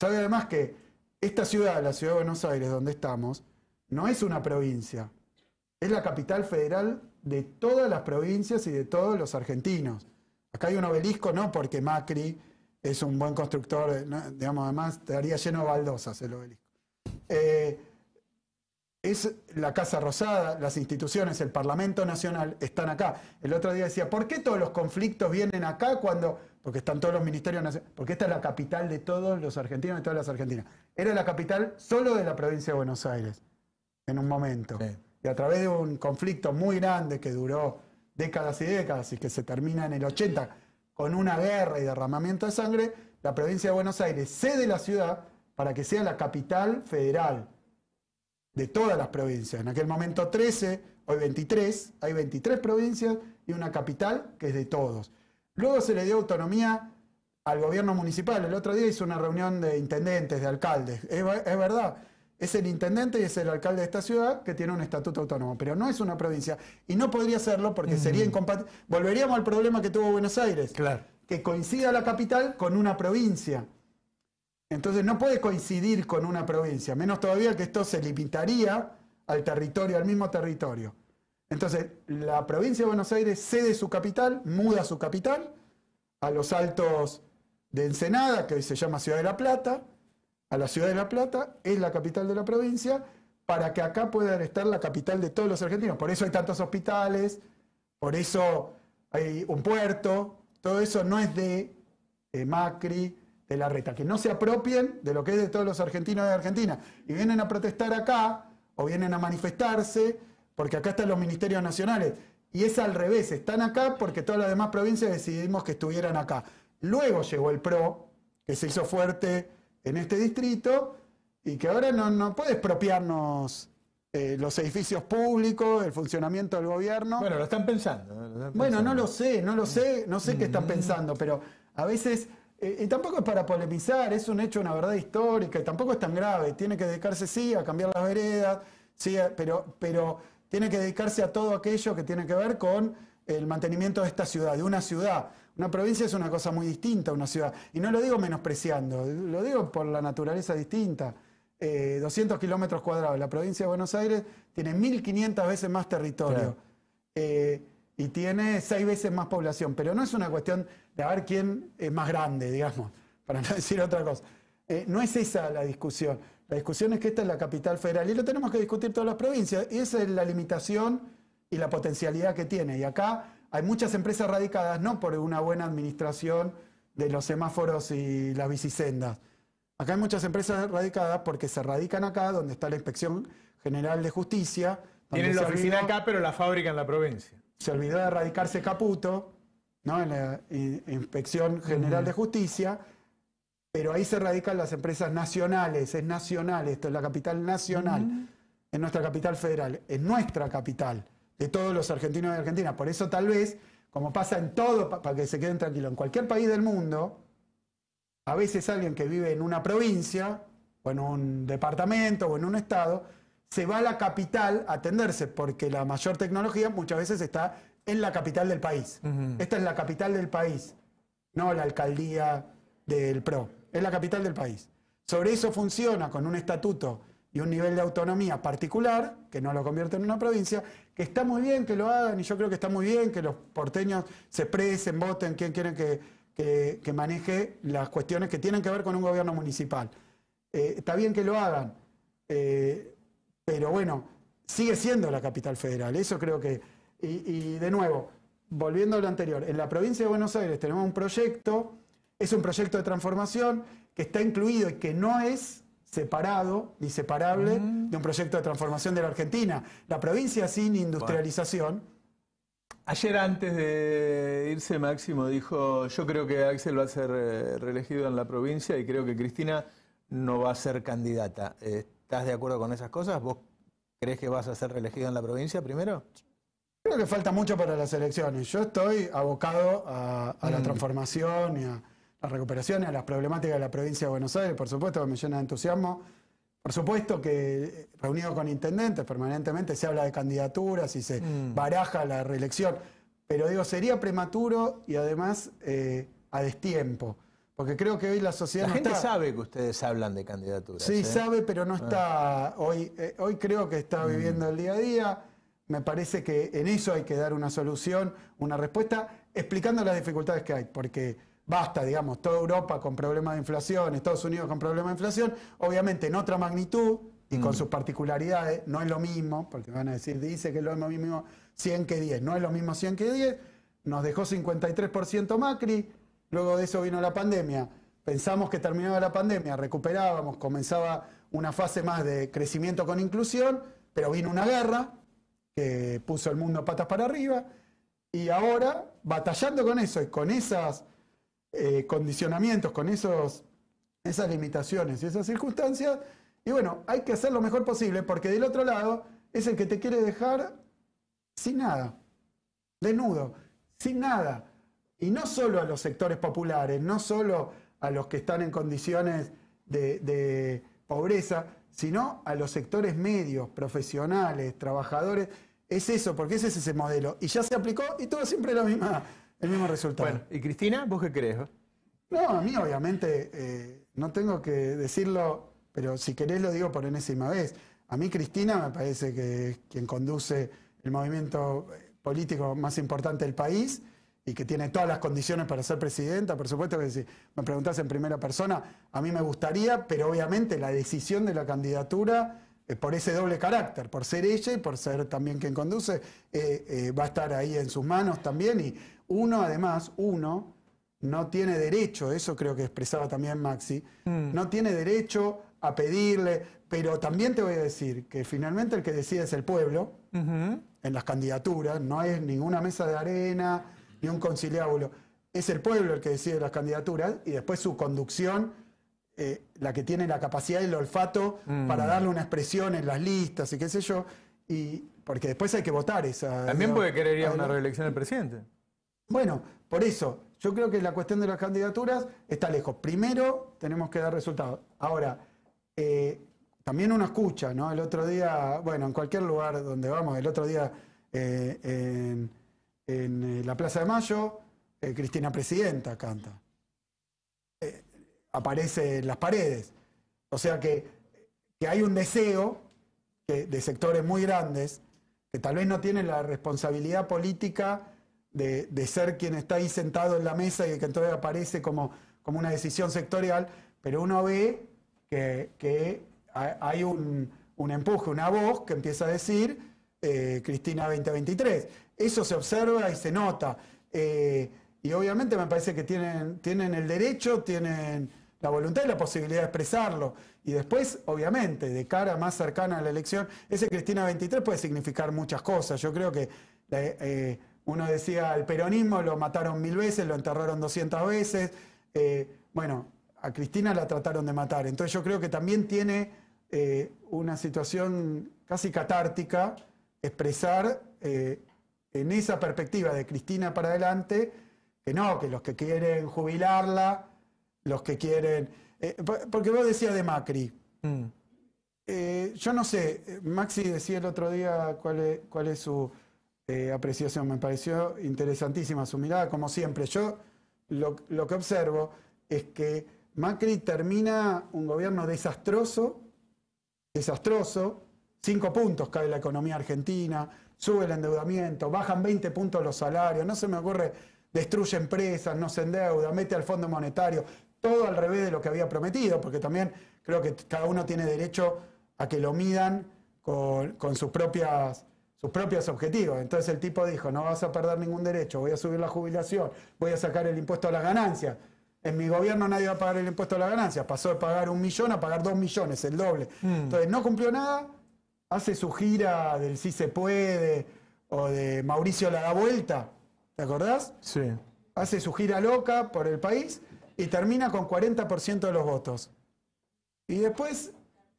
Sabe además que esta ciudad, la ciudad de Buenos Aires, donde estamos, no es una provincia. Es la capital federal de todas las provincias y de todos los argentinos. Acá hay un obelisco no porque Macri es un buen constructor, eh, digamos, además estaría lleno de baldosas el obelisco. Eh, es la Casa Rosada, las instituciones, el Parlamento Nacional están acá. El otro día decía, ¿por qué todos los conflictos vienen acá cuando porque están todos los ministerios nacionales, porque esta es la capital de todos los argentinos y todas las argentinas. Era la capital solo de la provincia de Buenos Aires, en un momento. Y a través de un conflicto muy grande que duró décadas y décadas y que se termina en el 80 con una guerra y derramamiento de sangre, la provincia de Buenos Aires cede la ciudad para que sea la capital federal de todas las provincias. En aquel momento 13, hoy 23, hay 23 provincias y una capital que es de todos. Luego se le dio autonomía al gobierno municipal. El otro día hizo una reunión de intendentes, de alcaldes. Es, verdad, es el intendente y es el alcalde de esta ciudad que tiene un estatuto autónomo, pero no es una provincia. Y no podría serlo porque sería mm. incompatible. Volveríamos al problema que tuvo Buenos Aires. Claro. Que coincida la capital con una provincia. Entonces no puede coincidir con una provincia, menos todavía que esto se limitaría al territorio, al mismo territorio. Entonces, la provincia de Buenos Aires cede su capital, muda su capital a los altos de Ensenada, que hoy se llama Ciudad de la Plata, a la Ciudad de la Plata, es la capital de la provincia, para que acá pueda estar la capital de todos los argentinos. Por eso hay tantos hospitales, por eso hay un puerto, todo eso no es de eh, Macri, de la reta, que no se apropien de lo que es de todos los argentinos de Argentina. Y vienen a protestar acá o vienen a manifestarse porque acá están los ministerios nacionales. Y es al revés, están acá porque todas las demás provincias decidimos que estuvieran acá. Luego llegó el PRO, que se hizo fuerte en este distrito y que ahora no, no puede expropiarnos eh, los edificios públicos, el funcionamiento del gobierno. Bueno, lo están pensando. ¿eh? Bueno, no lo sé, no lo sé, no sé qué están mm. pensando, pero a veces, eh, y tampoco es para polemizar, es un hecho, una verdad histórica, y tampoco es tan grave, tiene que dedicarse, sí, a cambiar las veredas, sí, pero... pero tiene que dedicarse a todo aquello que tiene que ver con el mantenimiento de esta ciudad, de una ciudad. Una provincia es una cosa muy distinta a una ciudad. Y no lo digo menospreciando, lo digo por la naturaleza distinta. 200 eh, kilómetros cuadrados. La provincia de Buenos Aires tiene 1.500 veces más territorio. Eh, y tiene seis veces más población. Pero no es una cuestión de a ver quién es más grande, digamos, para no decir otra cosa. Eh, no es esa la discusión. La discusión es que esta es la capital federal y lo tenemos que discutir todas las provincias. Y esa es la limitación y la potencialidad que tiene. Y acá hay muchas empresas radicadas no por una buena administración de los semáforos y las bicisendas. Acá hay muchas empresas radicadas porque se radican acá, donde está la Inspección General de Justicia. Tienen la oficina acá, pero la fábrica en la provincia. Se olvidó de radicarse Caputo, en la Inspección General de Justicia pero ahí se radican las empresas nacionales, es nacional, esto es la capital nacional, en es nuestra capital federal, es nuestra capital, de todos los argentinos de Argentina. Por eso tal vez, como pasa en todo, para que se queden tranquilos, en cualquier país del mundo, a veces alguien que vive en una provincia, o en un departamento, o en un estado, se va a la capital a atenderse, porque la mayor tecnología muchas veces está en la capital del país. Esta es la capital del país, no la alcaldía del PRO es la capital del país. Sobre eso funciona con un estatuto y un nivel de autonomía particular, que no lo convierte en una provincia, que está muy bien que lo hagan y yo creo que está muy bien que los porteños se expresen, voten, quién quieren que, que, maneje las cuestiones que tienen que ver con un gobierno municipal. Eh, está bien que lo hagan, eh, pero bueno, sigue siendo la capital federal, eso creo que... Y, y de nuevo, volviendo a lo anterior, en la provincia de Buenos Aires tenemos un proyecto es un proyecto de transformación que está incluido y que no es separado ni separable mm. de un proyecto de transformación de la Argentina. La provincia sin industrialización. Ayer antes de irse Máximo dijo, yo creo que Axel va a ser eh, reelegido en la provincia y creo que Cristina no va a ser candidata. ¿Estás de acuerdo con esas cosas? ¿Vos crees que vas a ser reelegido en la provincia primero? Creo que falta mucho para las elecciones. Yo estoy abocado a, la mm. transformación y a recuperación recuperaciones, a las problemáticas de la provincia de Buenos Aires, por supuesto, que me llena de entusiasmo. Por supuesto que eh, reunido con intendentes permanentemente se habla de candidaturas y se mm. baraja la reelección, pero digo, sería prematuro y además eh, a destiempo. Porque creo que hoy la sociedad. La gente sabe que ustedes hablan de candidaturas. Sí, ¿eh? sabe, pero no ah. está. Hoy, hoy creo que está mm. viviendo el día a día. Me parece que en eso hay que dar una solución, una respuesta, explicando las dificultades que hay. Porque basta, digamos, toda Europa con problemas de inflación, Estados Unidos con problemas de inflación, obviamente en otra magnitud y con mm. sus particularidades, no es lo mismo, porque van a decir, dice que es lo mismo 100 que 10, no es lo mismo 100 que 10, nos dejó 53% Macri, luego de eso vino la pandemia, pensamos que terminaba la pandemia, recuperábamos, comenzaba una fase más de crecimiento con inclusión, pero vino una guerra que puso el mundo patas para arriba, y ahora, batallando con eso y con esas eh, condicionamientos, con esos, esas limitaciones y esas circunstancias. Y bueno, hay que hacer lo mejor posible porque del otro lado es el que te quiere dejar sin nada, desnudo, sin nada. Y no solo a los sectores populares, no solo a los que están en condiciones de, pobreza, sino a los sectores medios, profesionales, trabajadores. Es eso, porque ese es ese modelo. Y ya se aplicó y todo siempre es la misma mismo resultado. Bueno, ¿y Cristina, vos qué crees? No, a mí obviamente eh, no tengo que decirlo, pero si querés lo digo por enésima vez. A mí Cristina me parece que es quien conduce el movimiento político más importante del país y que tiene todas las condiciones para ser presidenta. Por supuesto que si me preguntás en primera persona, a mí me gustaría, pero obviamente la decisión de la candidatura por ese doble carácter, por ser ella y por ser también quien conduce, eh, eh, va a estar ahí en sus manos también y uno, además, uno no tiene derecho, eso creo que expresaba también Maxi, mm. no tiene derecho a pedirle, pero también te voy a decir que finalmente el que decide es el pueblo en las candidaturas, no es ninguna mesa de arena ni un conciliábulo, es el pueblo el que decide las candidaturas y después su conducción, eh, la que tiene la capacidad y el olfato mm. para darle una expresión en las listas y qué sé yo, y porque después hay que votar esa... También puede querer ir a una reelección del presidente. Bueno, por eso, yo creo que la cuestión de las candidaturas está lejos. Primero, tenemos que dar resultados. Ahora, eh, también uno escucha, ¿no? El otro día, bueno, en cualquier lugar donde vamos, el otro día eh, en, eh, la Plaza de Mayo, Cristina Presidenta canta. aparece en las paredes. O sea que, hay un deseo de sectores muy grandes que tal vez no tienen la responsabilidad política de, ser quien está ahí sentado en la mesa y que entonces aparece como, como una decisión sectorial, pero uno ve que, hay un, empuje, una voz que empieza a decir eh, Cristina 2023. Eso se observa y se nota. Eh, y obviamente me parece que tienen, tienen el derecho, tienen la voluntad y la posibilidad de expresarlo. Y después, obviamente, de cara más cercana a la elección, ese Cristina 23 puede significar muchas cosas. Yo creo que... Eh, uno decía, al peronismo lo mataron mil veces, lo enterraron 200 veces. Eh, bueno, a Cristina la trataron de matar. Entonces yo creo que también tiene eh, una situación casi catártica expresar eh, en esa perspectiva de Cristina para adelante que no, que los que quieren jubilarla, los que quieren... porque vos decías de Macri. Mm. yo no sé, Maxi decía el otro día cuál cuál es su eh, apreciación. Me pareció interesantísima su mirada, como siempre. Yo lo, que observo es que Macri termina un gobierno desastroso, desastroso, cinco puntos cae la economía argentina, sube el endeudamiento, bajan 20 puntos los salarios, no se me ocurre, destruye empresas, no se endeuda, mete al Fondo Monetario, todo al revés de lo que había prometido, porque también creo que cada uno tiene derecho a que lo midan con, con sus propias propios objetivos. Entonces el tipo dijo, no vas a perder ningún derecho, voy a subir la jubilación, voy a sacar el impuesto a las ganancias. En mi gobierno nadie va a pagar el impuesto a las ganancias. Pasó de pagar un millón a pagar dos millones, el doble. Mm. Entonces no cumplió nada, hace su gira del si se puede o de Mauricio la da vuelta. ¿Te acordás? Sí. Hace su gira loca por el país y termina con 40% de los votos. Y después,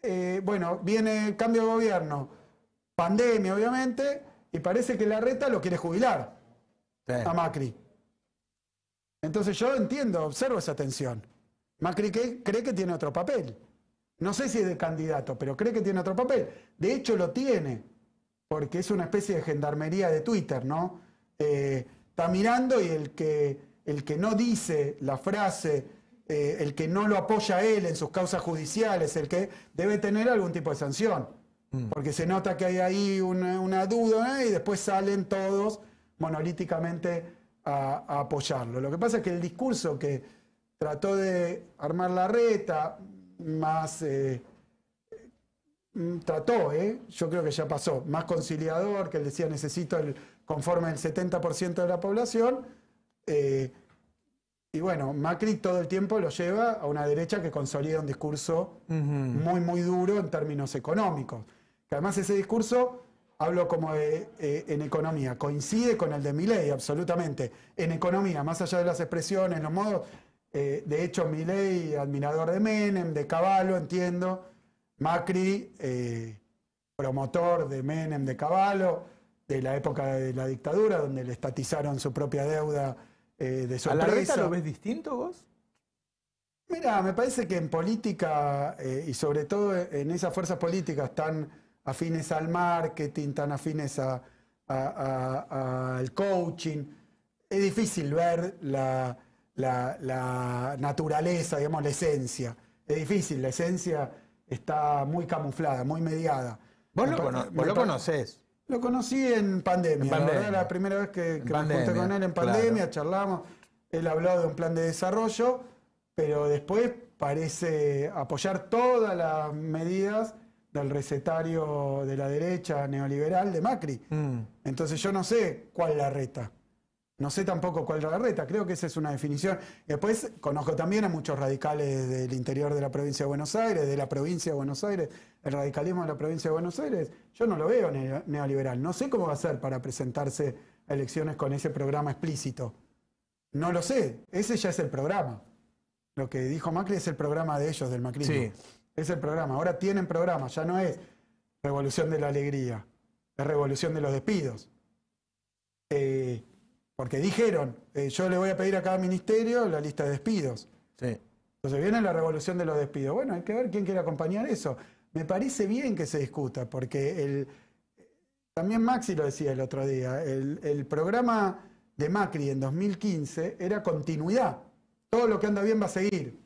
eh, bueno, viene el cambio de gobierno pandemia, obviamente, y parece que la reta lo quiere jubilar a Macri. Entonces yo entiendo, observo esa tensión. Macri cree que tiene otro papel. No sé si es de candidato, pero cree que tiene otro papel. De hecho, lo tiene, porque es una especie de gendarmería de Twitter, ¿no? Eh, está mirando y el que, el que no dice la frase, eh, el que no lo apoya a él en sus causas judiciales, el que debe tener algún tipo de sanción. Mm. Porque se nota que hay ahí una, duda ¿eh? y después salen todos monolíticamente a, apoyarlo. Lo que pasa es que el discurso que trató de armar la reta, más eh, mm, trató, ¿eh? yo creo que ya pasó, más conciliador, que él decía necesito el conforme el 70% de la población, y bueno, Macri todo el tiempo lo lleva a una derecha que consolida un discurso muy, muy duro en términos económicos además ese discurso, hablo como eh, en economía, coincide con el de Milley, absolutamente. En economía, más allá de las expresiones, los modos, eh, de hecho Milley, admirador de Menem, de Caballo, entiendo, Macri, eh, promotor de Menem, de Caballo, de la época de la dictadura, donde le estatizaron su propia deuda de su ¿A la reta lo ves distinto vos? Mira, me parece que en política y sobre todo en esas fuerzas políticas tan afines al marketing, tan afines al coaching. Es difícil ver la, naturaleza, digamos, la esencia. Es difícil, la esencia está muy camuflada, muy mediada. Vos, lo, lo conocés. Lo conocí en pandemia, La, primera vez que, me encontré con él en pandemia, charlamos, él habló de un plan de desarrollo, pero después parece apoyar todas las medidas del recetario de la derecha neoliberal de Macri. Mm. Entonces yo no sé cuál la reta. No sé tampoco cuál la reta, creo que esa es una definición. Después conozco también a muchos radicales del interior de la provincia de Buenos Aires, de la provincia de Buenos Aires, el radicalismo de la provincia de Buenos Aires. Yo no lo veo neoliberal. No sé cómo va a ser para presentarse a elecciones con ese programa explícito. No lo sé. Ese ya es el programa. Lo que dijo Macri es el programa de ellos, del macrismo. Es el programa. Ahora tienen programa. Ya no es revolución de la alegría. Es revolución de los despidos. Eh, porque dijeron, eh, yo le voy a pedir a cada ministerio la lista de despidos. Entonces viene la revolución de los despidos. Bueno, hay que ver quién quiere acompañar eso. Me parece bien que se discuta, porque también Maxi lo decía el otro día, el, programa de Macri en 2015 era continuidad. Todo lo que anda bien va a seguir.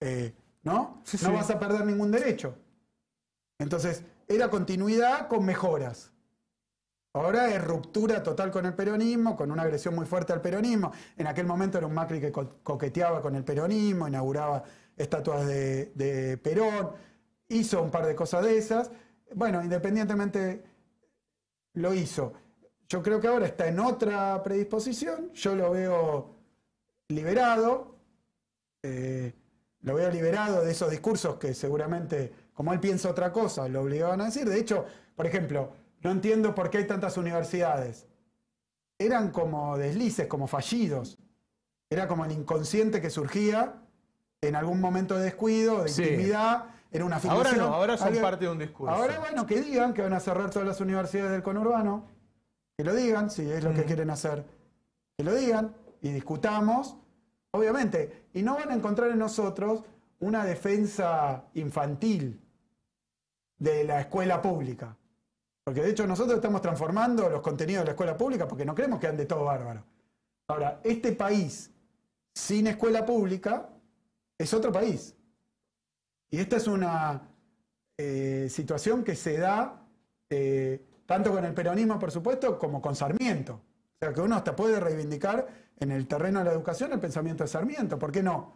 Eh, ¿no? no vas a perder ningún derecho. Entonces, era continuidad con mejoras. Ahora es ruptura total con el peronismo, con una agresión muy fuerte al peronismo. En aquel momento era un Macri que coqueteaba con el peronismo, inauguraba estatuas de, Perón, hizo un par de cosas de esas. Bueno, independientemente lo hizo. Yo creo que ahora está en otra predisposición, yo lo veo liberado. Eh, lo veo liberado de esos discursos que seguramente, como él piensa otra cosa, lo obligaban a decir. De hecho, por ejemplo, no entiendo por qué hay tantas universidades. Eran como deslices, como fallidos. Era como el inconsciente que surgía en algún momento de descuido, de intimidad, era una ficción. Ahora no, ahora son parte de un discurso. Ahora, bueno, que digan que van a cerrar todas las universidades del conurbano, que lo digan, si es lo que mm. quieren hacer, que lo digan y discutamos. Obviamente, y no van a encontrar en nosotros una defensa infantil de la escuela pública. Porque de hecho nosotros estamos transformando los contenidos de la escuela pública porque no creemos que ande todo bárbaro. Ahora, este país sin escuela pública es otro país. Y esta es una eh, situación que se da eh, tanto con el peronismo, por supuesto, como con Sarmiento. O sea, que uno hasta puede reivindicar en el terreno de la educación el pensamiento de Sarmiento, ¿por qué no?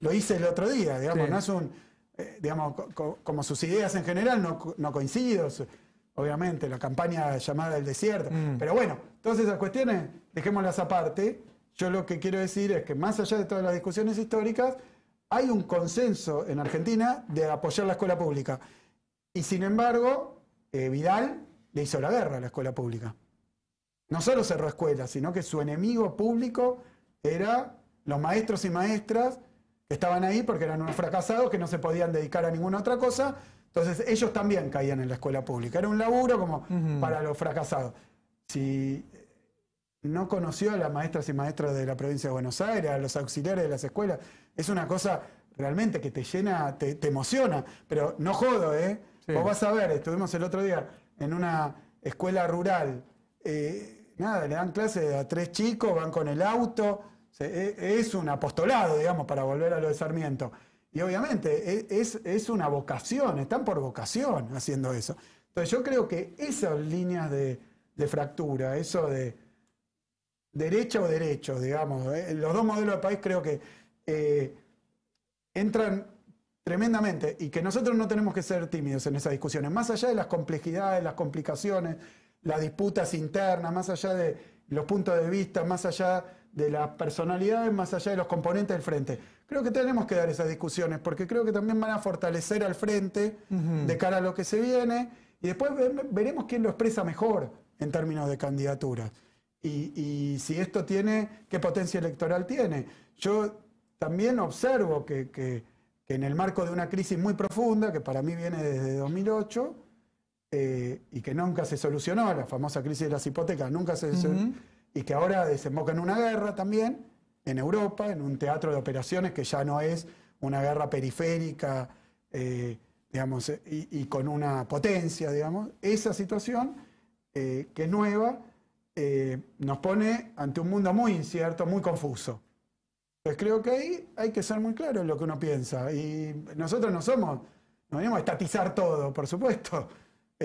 Lo hice el otro día, digamos, no es un, eh, digamos, como sus ideas en general no, no coincido, obviamente, la campaña llamada El desierto, mm. pero bueno, todas esas cuestiones, dejémoslas aparte, yo lo que quiero decir es que más allá de todas las discusiones históricas, hay un consenso en Argentina de apoyar la escuela pública. Y sin embargo, eh, Vidal le hizo la guerra a la escuela pública. No solo cerró escuelas, sino que su enemigo público era los maestros y maestras que estaban ahí porque eran unos fracasados que no se podían dedicar a ninguna otra cosa. Entonces ellos también caían en la escuela pública. Era un laburo como para los fracasados. Si no conoció a las maestras y maestras de la provincia de Buenos Aires, a los auxiliares de las escuelas, es una cosa realmente que te llena, te, emociona. Pero no jodo, ¿eh? Vos vas a ver, estuvimos el otro día en una escuela rural. Eh, nada, le dan clase a tres chicos, van con el auto. E, es un apostolado, digamos, para volver a lo de Sarmiento. Y obviamente e, es, una vocación, están por vocación haciendo eso. Entonces yo creo que esas líneas de, fractura, eso de derecha o derecho, digamos, eh, los dos modelos de país creo que eh, entran tremendamente y que nosotros no tenemos que ser tímidos en esas discusiones, más allá de las complejidades, las complicaciones, las disputas internas, más allá de los puntos de vista, más allá de las personalidades, más allá de los componentes del frente. Creo que tenemos que dar esas discusiones, porque creo que también van a fortalecer al frente de cara a lo que se viene, y después veremos quién lo expresa mejor en términos de candidatura. Y, si esto tiene, qué potencia electoral tiene. Yo también observo que en el marco de una crisis muy profunda, que para mí viene desde 2008, eh, y que nunca se solucionó, la famosa crisis de las hipotecas, nunca se y que ahora desemboca en una guerra también en Europa, en un teatro de operaciones que ya no es una guerra periférica, eh, digamos, y, con una potencia, digamos, esa situación eh, que es nueva nos pone ante un mundo muy incierto, muy confuso. Entonces creo que ahí hay que ser muy claro en lo que uno piensa. Y nosotros no somos, no venimos a estatizar todo, por supuesto.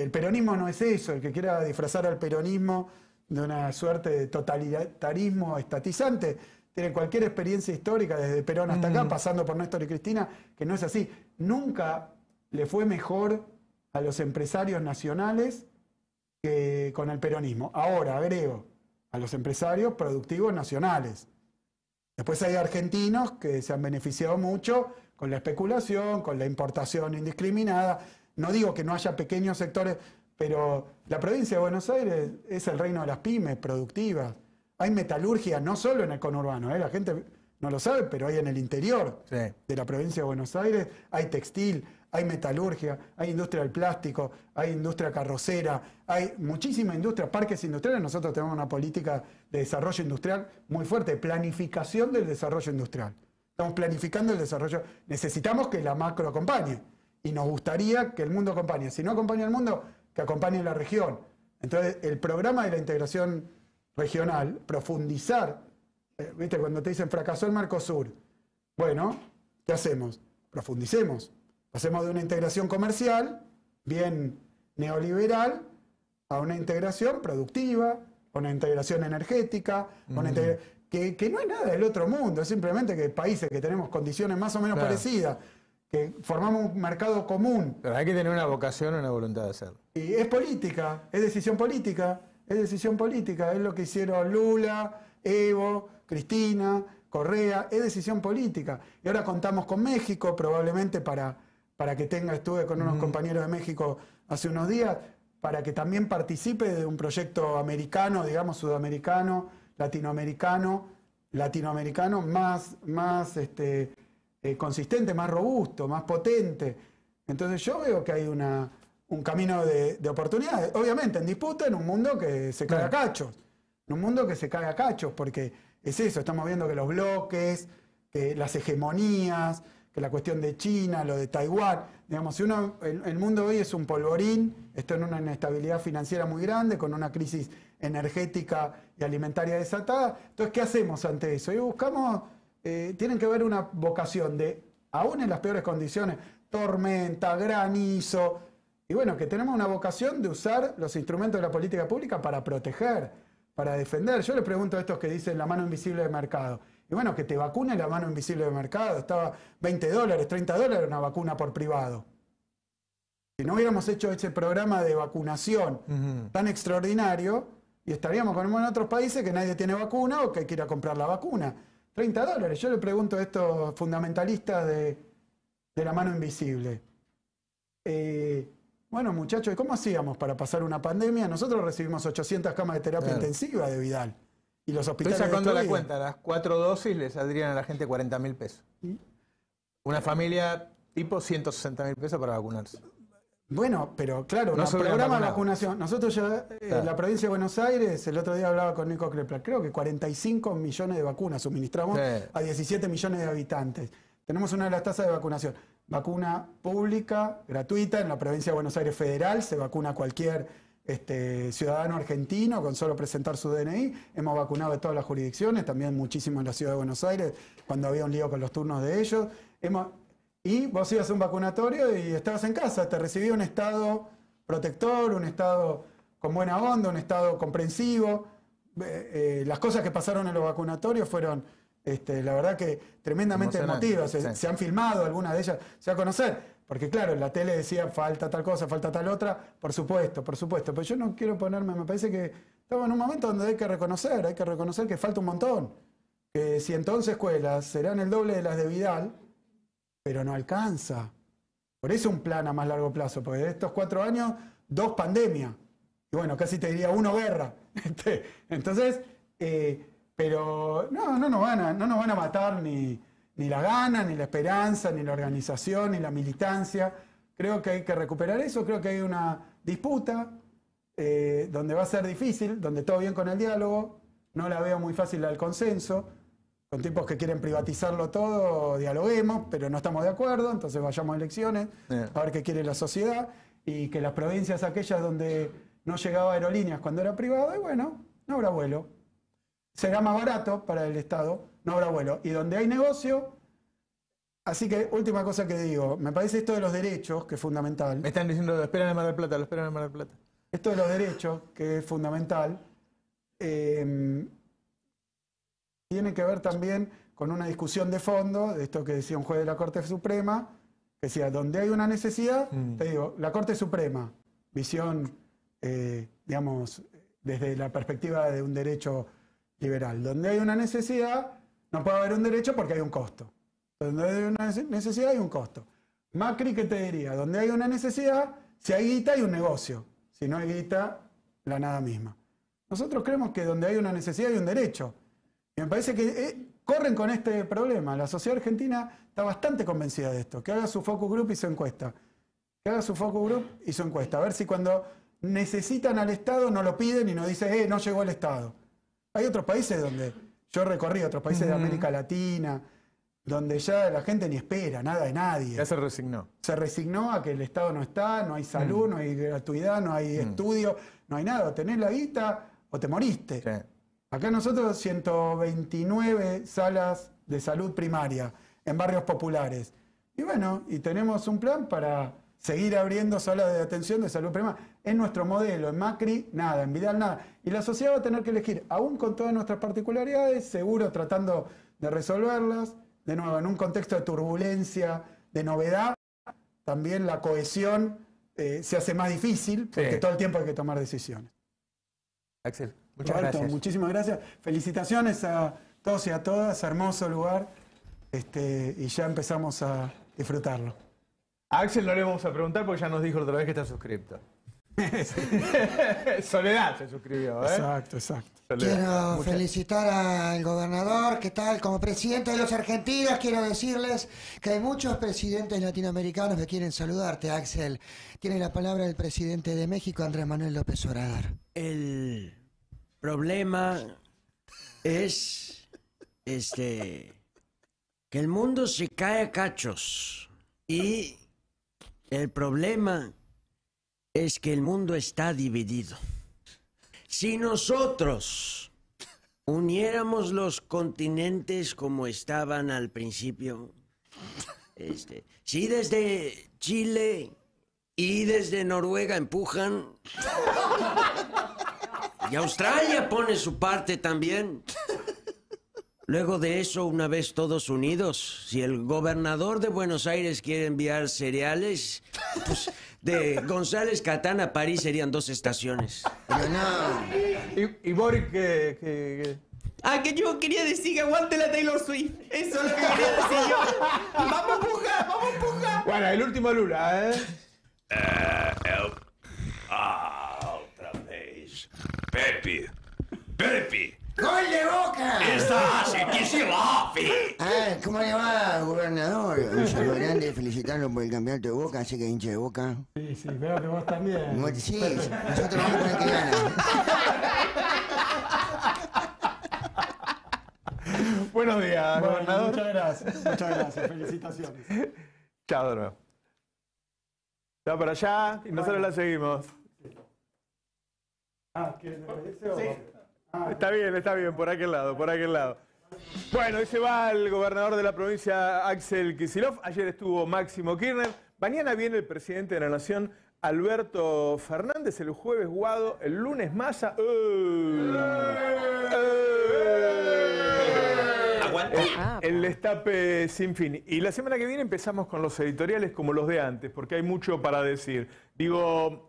El peronismo no es eso, el que quiera disfrazar al peronismo de una suerte de totalitarismo estatizante. Tienen cualquier experiencia histórica, desde Perón hasta acá, mm. pasando por Néstor y Cristina, que no es así. Nunca le fue mejor a los empresarios nacionales que con el peronismo. Ahora, agrego, a los empresarios productivos nacionales. Después hay argentinos que se han beneficiado mucho con la especulación, con la importación indiscriminada. No digo que no haya pequeños sectores, pero la provincia de Buenos Aires es el reino de las pymes productivas. Hay metalurgia no solo en el conurbano, ¿eh? la gente no lo sabe, pero hay en el interior de la provincia de Buenos Aires, hay textil, hay metalurgia, hay industria del plástico, hay industria carrocera, hay muchísima industria, parques industriales. Nosotros tenemos una política de desarrollo industrial muy fuerte, planificación del desarrollo industrial. Estamos planificando el desarrollo. Necesitamos que la macro acompañe y nos gustaría que el mundo acompañe. Si no acompaña el mundo, que acompañe la región. Entonces, el programa de la integración regional, profundizar, eh, viste, cuando te dicen fracasó el Mercosur, bueno, ¿qué hacemos? Profundicemos. Hacemos de una integración comercial, bien neoliberal, a una integración productiva, a una integración energética, mm. que, no es nada del otro mundo, es simplemente que países que tenemos condiciones más o menos parecidas, que formamos un mercado común. Pero hay que tener una vocación una voluntad de hacerlo. Y es política, es decisión política, es decisión política, es lo que hicieron Lula, Evo, Cristina, Correa, es decisión política. Y ahora contamos con México, probablemente para, para que tenga, estuve con unos compañeros de México hace unos días, para que también participe de un proyecto americano, digamos, sudamericano, latinoamericano, latinoamericano, más, más este, eh, consistente, más robusto, más potente. Entonces yo veo que hay una, un camino de, oportunidades. Obviamente, en disputa, en un mundo que se cae a cachos. En un mundo que se cae a cachos, porque es eso, estamos viendo que los bloques, que las hegemonías, que la cuestión de China, lo de Taiwán. Digamos, si uno, el, mundo hoy es un polvorín, está en una inestabilidad financiera muy grande, con una crisis energética y alimentaria desatada. Entonces, ¿qué hacemos ante eso? Y buscamos eh, tienen que ver una vocación de, aún en las peores condiciones, tormenta, granizo, y bueno, que tenemos una vocación de usar los instrumentos de la política pública para proteger, para defender. Yo le pregunto a estos que dicen la mano invisible de mercado. Y bueno, que te vacune la mano invisible de mercado. Estaba 20 dólares, 30 dólares una vacuna por privado. Si no hubiéramos hecho ese programa de vacunación tan extraordinario, y estaríamos con en otros países que nadie tiene vacuna o que quiera comprar la vacuna. 30 dólares. Yo le pregunto a estos fundamentalistas de, la mano invisible. Eh, bueno, muchachos, ¿cómo hacíamos para pasar una pandemia? Nosotros recibimos 800 camas de terapia intensiva de Vidal. Y los hospitales. Estoy sacando la cuenta, las cuatro dosis le saldrían a la gente 40 mil pesos. Una familia tipo 160 mil pesos para vacunarse. Bueno, pero claro, no programa de vacunación. Nosotros ya, eh, la provincia de Buenos Aires, el otro día hablaba con Nico Clepla, creo que 45 millones de vacunas suministramos a 17 millones de habitantes. Tenemos una de las tasas de vacunación. Vacuna pública, gratuita, en la provincia de Buenos Aires Federal, se vacuna cualquier este, ciudadano argentino con solo presentar su DNI. Hemos vacunado de todas las jurisdicciones, también muchísimo en la ciudad de Buenos Aires, cuando había un lío con los turnos de ellos. Hemos, y vos ibas a un vacunatorio y estabas en casa, te recibía un Estado protector, un Estado con buena onda, un Estado comprensivo. Eh, eh, las cosas que pasaron en los vacunatorios fueron, este, la verdad que tremendamente emotivas. Se, han filmado algunas de ellas, se va a conocer. Porque claro, en la tele decía falta tal cosa, falta tal otra, por supuesto, por supuesto. Pero yo no quiero ponerme, me parece que estamos en un momento donde hay que reconocer, hay que reconocer que falta un montón. Que si entonces escuelas serán el doble de las de Vidal, pero no alcanza. Por eso un plan a más largo plazo, porque de estos cuatro años, dos pandemias. Y bueno, casi te diría uno guerra. Este, entonces, eh, pero no, no nos van a, matar ni, la gana, ni la esperanza, ni la organización, ni la militancia. Creo que hay que recuperar eso, creo que hay una disputa eh, donde va a ser difícil, donde todo bien con el diálogo, no la veo muy fácil al consenso, con tipos que quieren privatizarlo todo, dialoguemos, pero no estamos de acuerdo, entonces vayamos a elecciones, a ver qué quiere la sociedad y que las provincias aquellas donde no llegaba aerolíneas cuando era privado, y bueno, no habrá vuelo. Será más barato para el Estado, no habrá vuelo. Y donde hay negocio, Así que, última cosa que digo, me parece esto de los derechos, que es fundamental. Me están diciendo, lo esperan el Mar del Plata, lo esperan en Mar del Plata. Esto de los derechos, que es fundamental, eh, tiene que ver también con una discusión de fondo, de esto que decía un juez de la Corte Suprema, que decía, donde hay una necesidad, mm. te digo, la Corte Suprema, visión, eh, digamos, desde la perspectiva de un derecho liberal, donde hay una necesidad, no puede haber un derecho porque hay un costo. Donde hay una necesidad hay un costo. Macri, ¿qué te diría? Donde hay una necesidad, si hay guita hay un negocio. Si no hay guita, la nada misma. Nosotros creemos que donde hay una necesidad hay un derecho me parece que eh, corren con este problema. La sociedad argentina está bastante convencida de esto. Que haga su focus group y su encuesta. Que haga su focus group y su encuesta. A ver si cuando necesitan al Estado no lo piden y no dicen, eh, no llegó el Estado. Hay otros países donde yo recorrí, otros países de América Latina, donde ya la gente ni espera nada de nadie. Ya se resignó. Se resignó a que el Estado no está, no hay salud, mm. no hay gratuidad, no hay mm. estudio, no hay nada. tenés la guita o te moriste. Sí. Acá nosotros 129 salas de salud primaria en barrios populares. Y bueno, y tenemos un plan para seguir abriendo salas de atención de salud primaria. En nuestro modelo, en Macri nada, en Vidal nada. Y la sociedad va a tener que elegir, aún con todas nuestras particularidades, seguro tratando de resolverlas, de nuevo, en un contexto de turbulencia, de novedad, también la cohesión eh, se hace más difícil porque todo el tiempo hay que tomar decisiones. Axel, muchas gracias. Muchísimas gracias. Felicitaciones a todos y a todas. Hermoso lugar. Este, y ya empezamos a disfrutarlo. A Axel lo le vamos a preguntar porque ya nos dijo otra vez que está suscripto. Soledad se suscribió, ¿eh? Exacto, exacto. Quiero felicitar al gobernador, ¿qué tal? Como presidente de los argentinos, quiero decirles que hay muchos presidentes latinoamericanos que quieren saludarte, Axel. Tiene la palabra el presidente de México, Andrés Manuel López Obrador. El EL problema es este que el mundo se cae a cachos y el problema es que el mundo está dividido. Si nosotros uniéramos los continentes como estaban al principio, este, si desde Chile y desde Noruega empujan, y Australia pone su parte también. Luego de eso, una vez todos unidos, si el gobernador de Buenos Aires quiere enviar cereales, pues de González Catán a París serían dos estaciones. no. ¿Y, y Boric qué, Ah, que yo quería decir que aguante la Taylor Swift. Eso es lo que quería decir yo. ¡Vamos, puja! ¡Vamos, puja! Bueno, el último Lula, ¿eh? eh ¡Ah! Pepi. Pepi. ¡Gol de boca! ¡Estás va, Fe! ¿cómo le va, gobernador? Un saludo grande, felicitarlo por el campeonato de boca, así que hincha de boca. Sí, sí, veo que vos también. sí, nosotros vamos a el que gana. Buenos días, gobernador. Muchas gracias, muchas gracias, felicitaciones. Chao, de nuevo. para allá y nosotros la seguimos. Ah, ah, está bien, está bien, por aquel lado, por aquel lado. Bueno, ese se va el gobernador de la provincia, Axel Kisilov. Ayer estuvo Máximo Kirchner. Mañana viene el presidente de la Nación, Alberto Fernández. El jueves Guado, el lunes Massa. ¡Eh! ¡Eh! El, el destape sin fin. Y la semana que viene empezamos con los editoriales como los de antes, porque hay mucho para decir. Digo,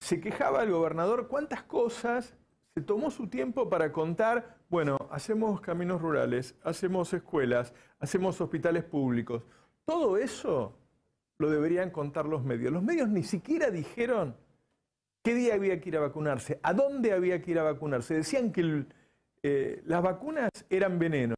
se quejaba el gobernador cuántas cosas se tomó su tiempo para contar, bueno, hacemos caminos rurales, hacemos escuelas, hacemos hospitales públicos. Todo eso lo deberían contar los medios. Los medios ni siquiera dijeron qué día había que ir a vacunarse, a dónde había que ir a vacunarse. Decían que eh, las vacunas eran veneno.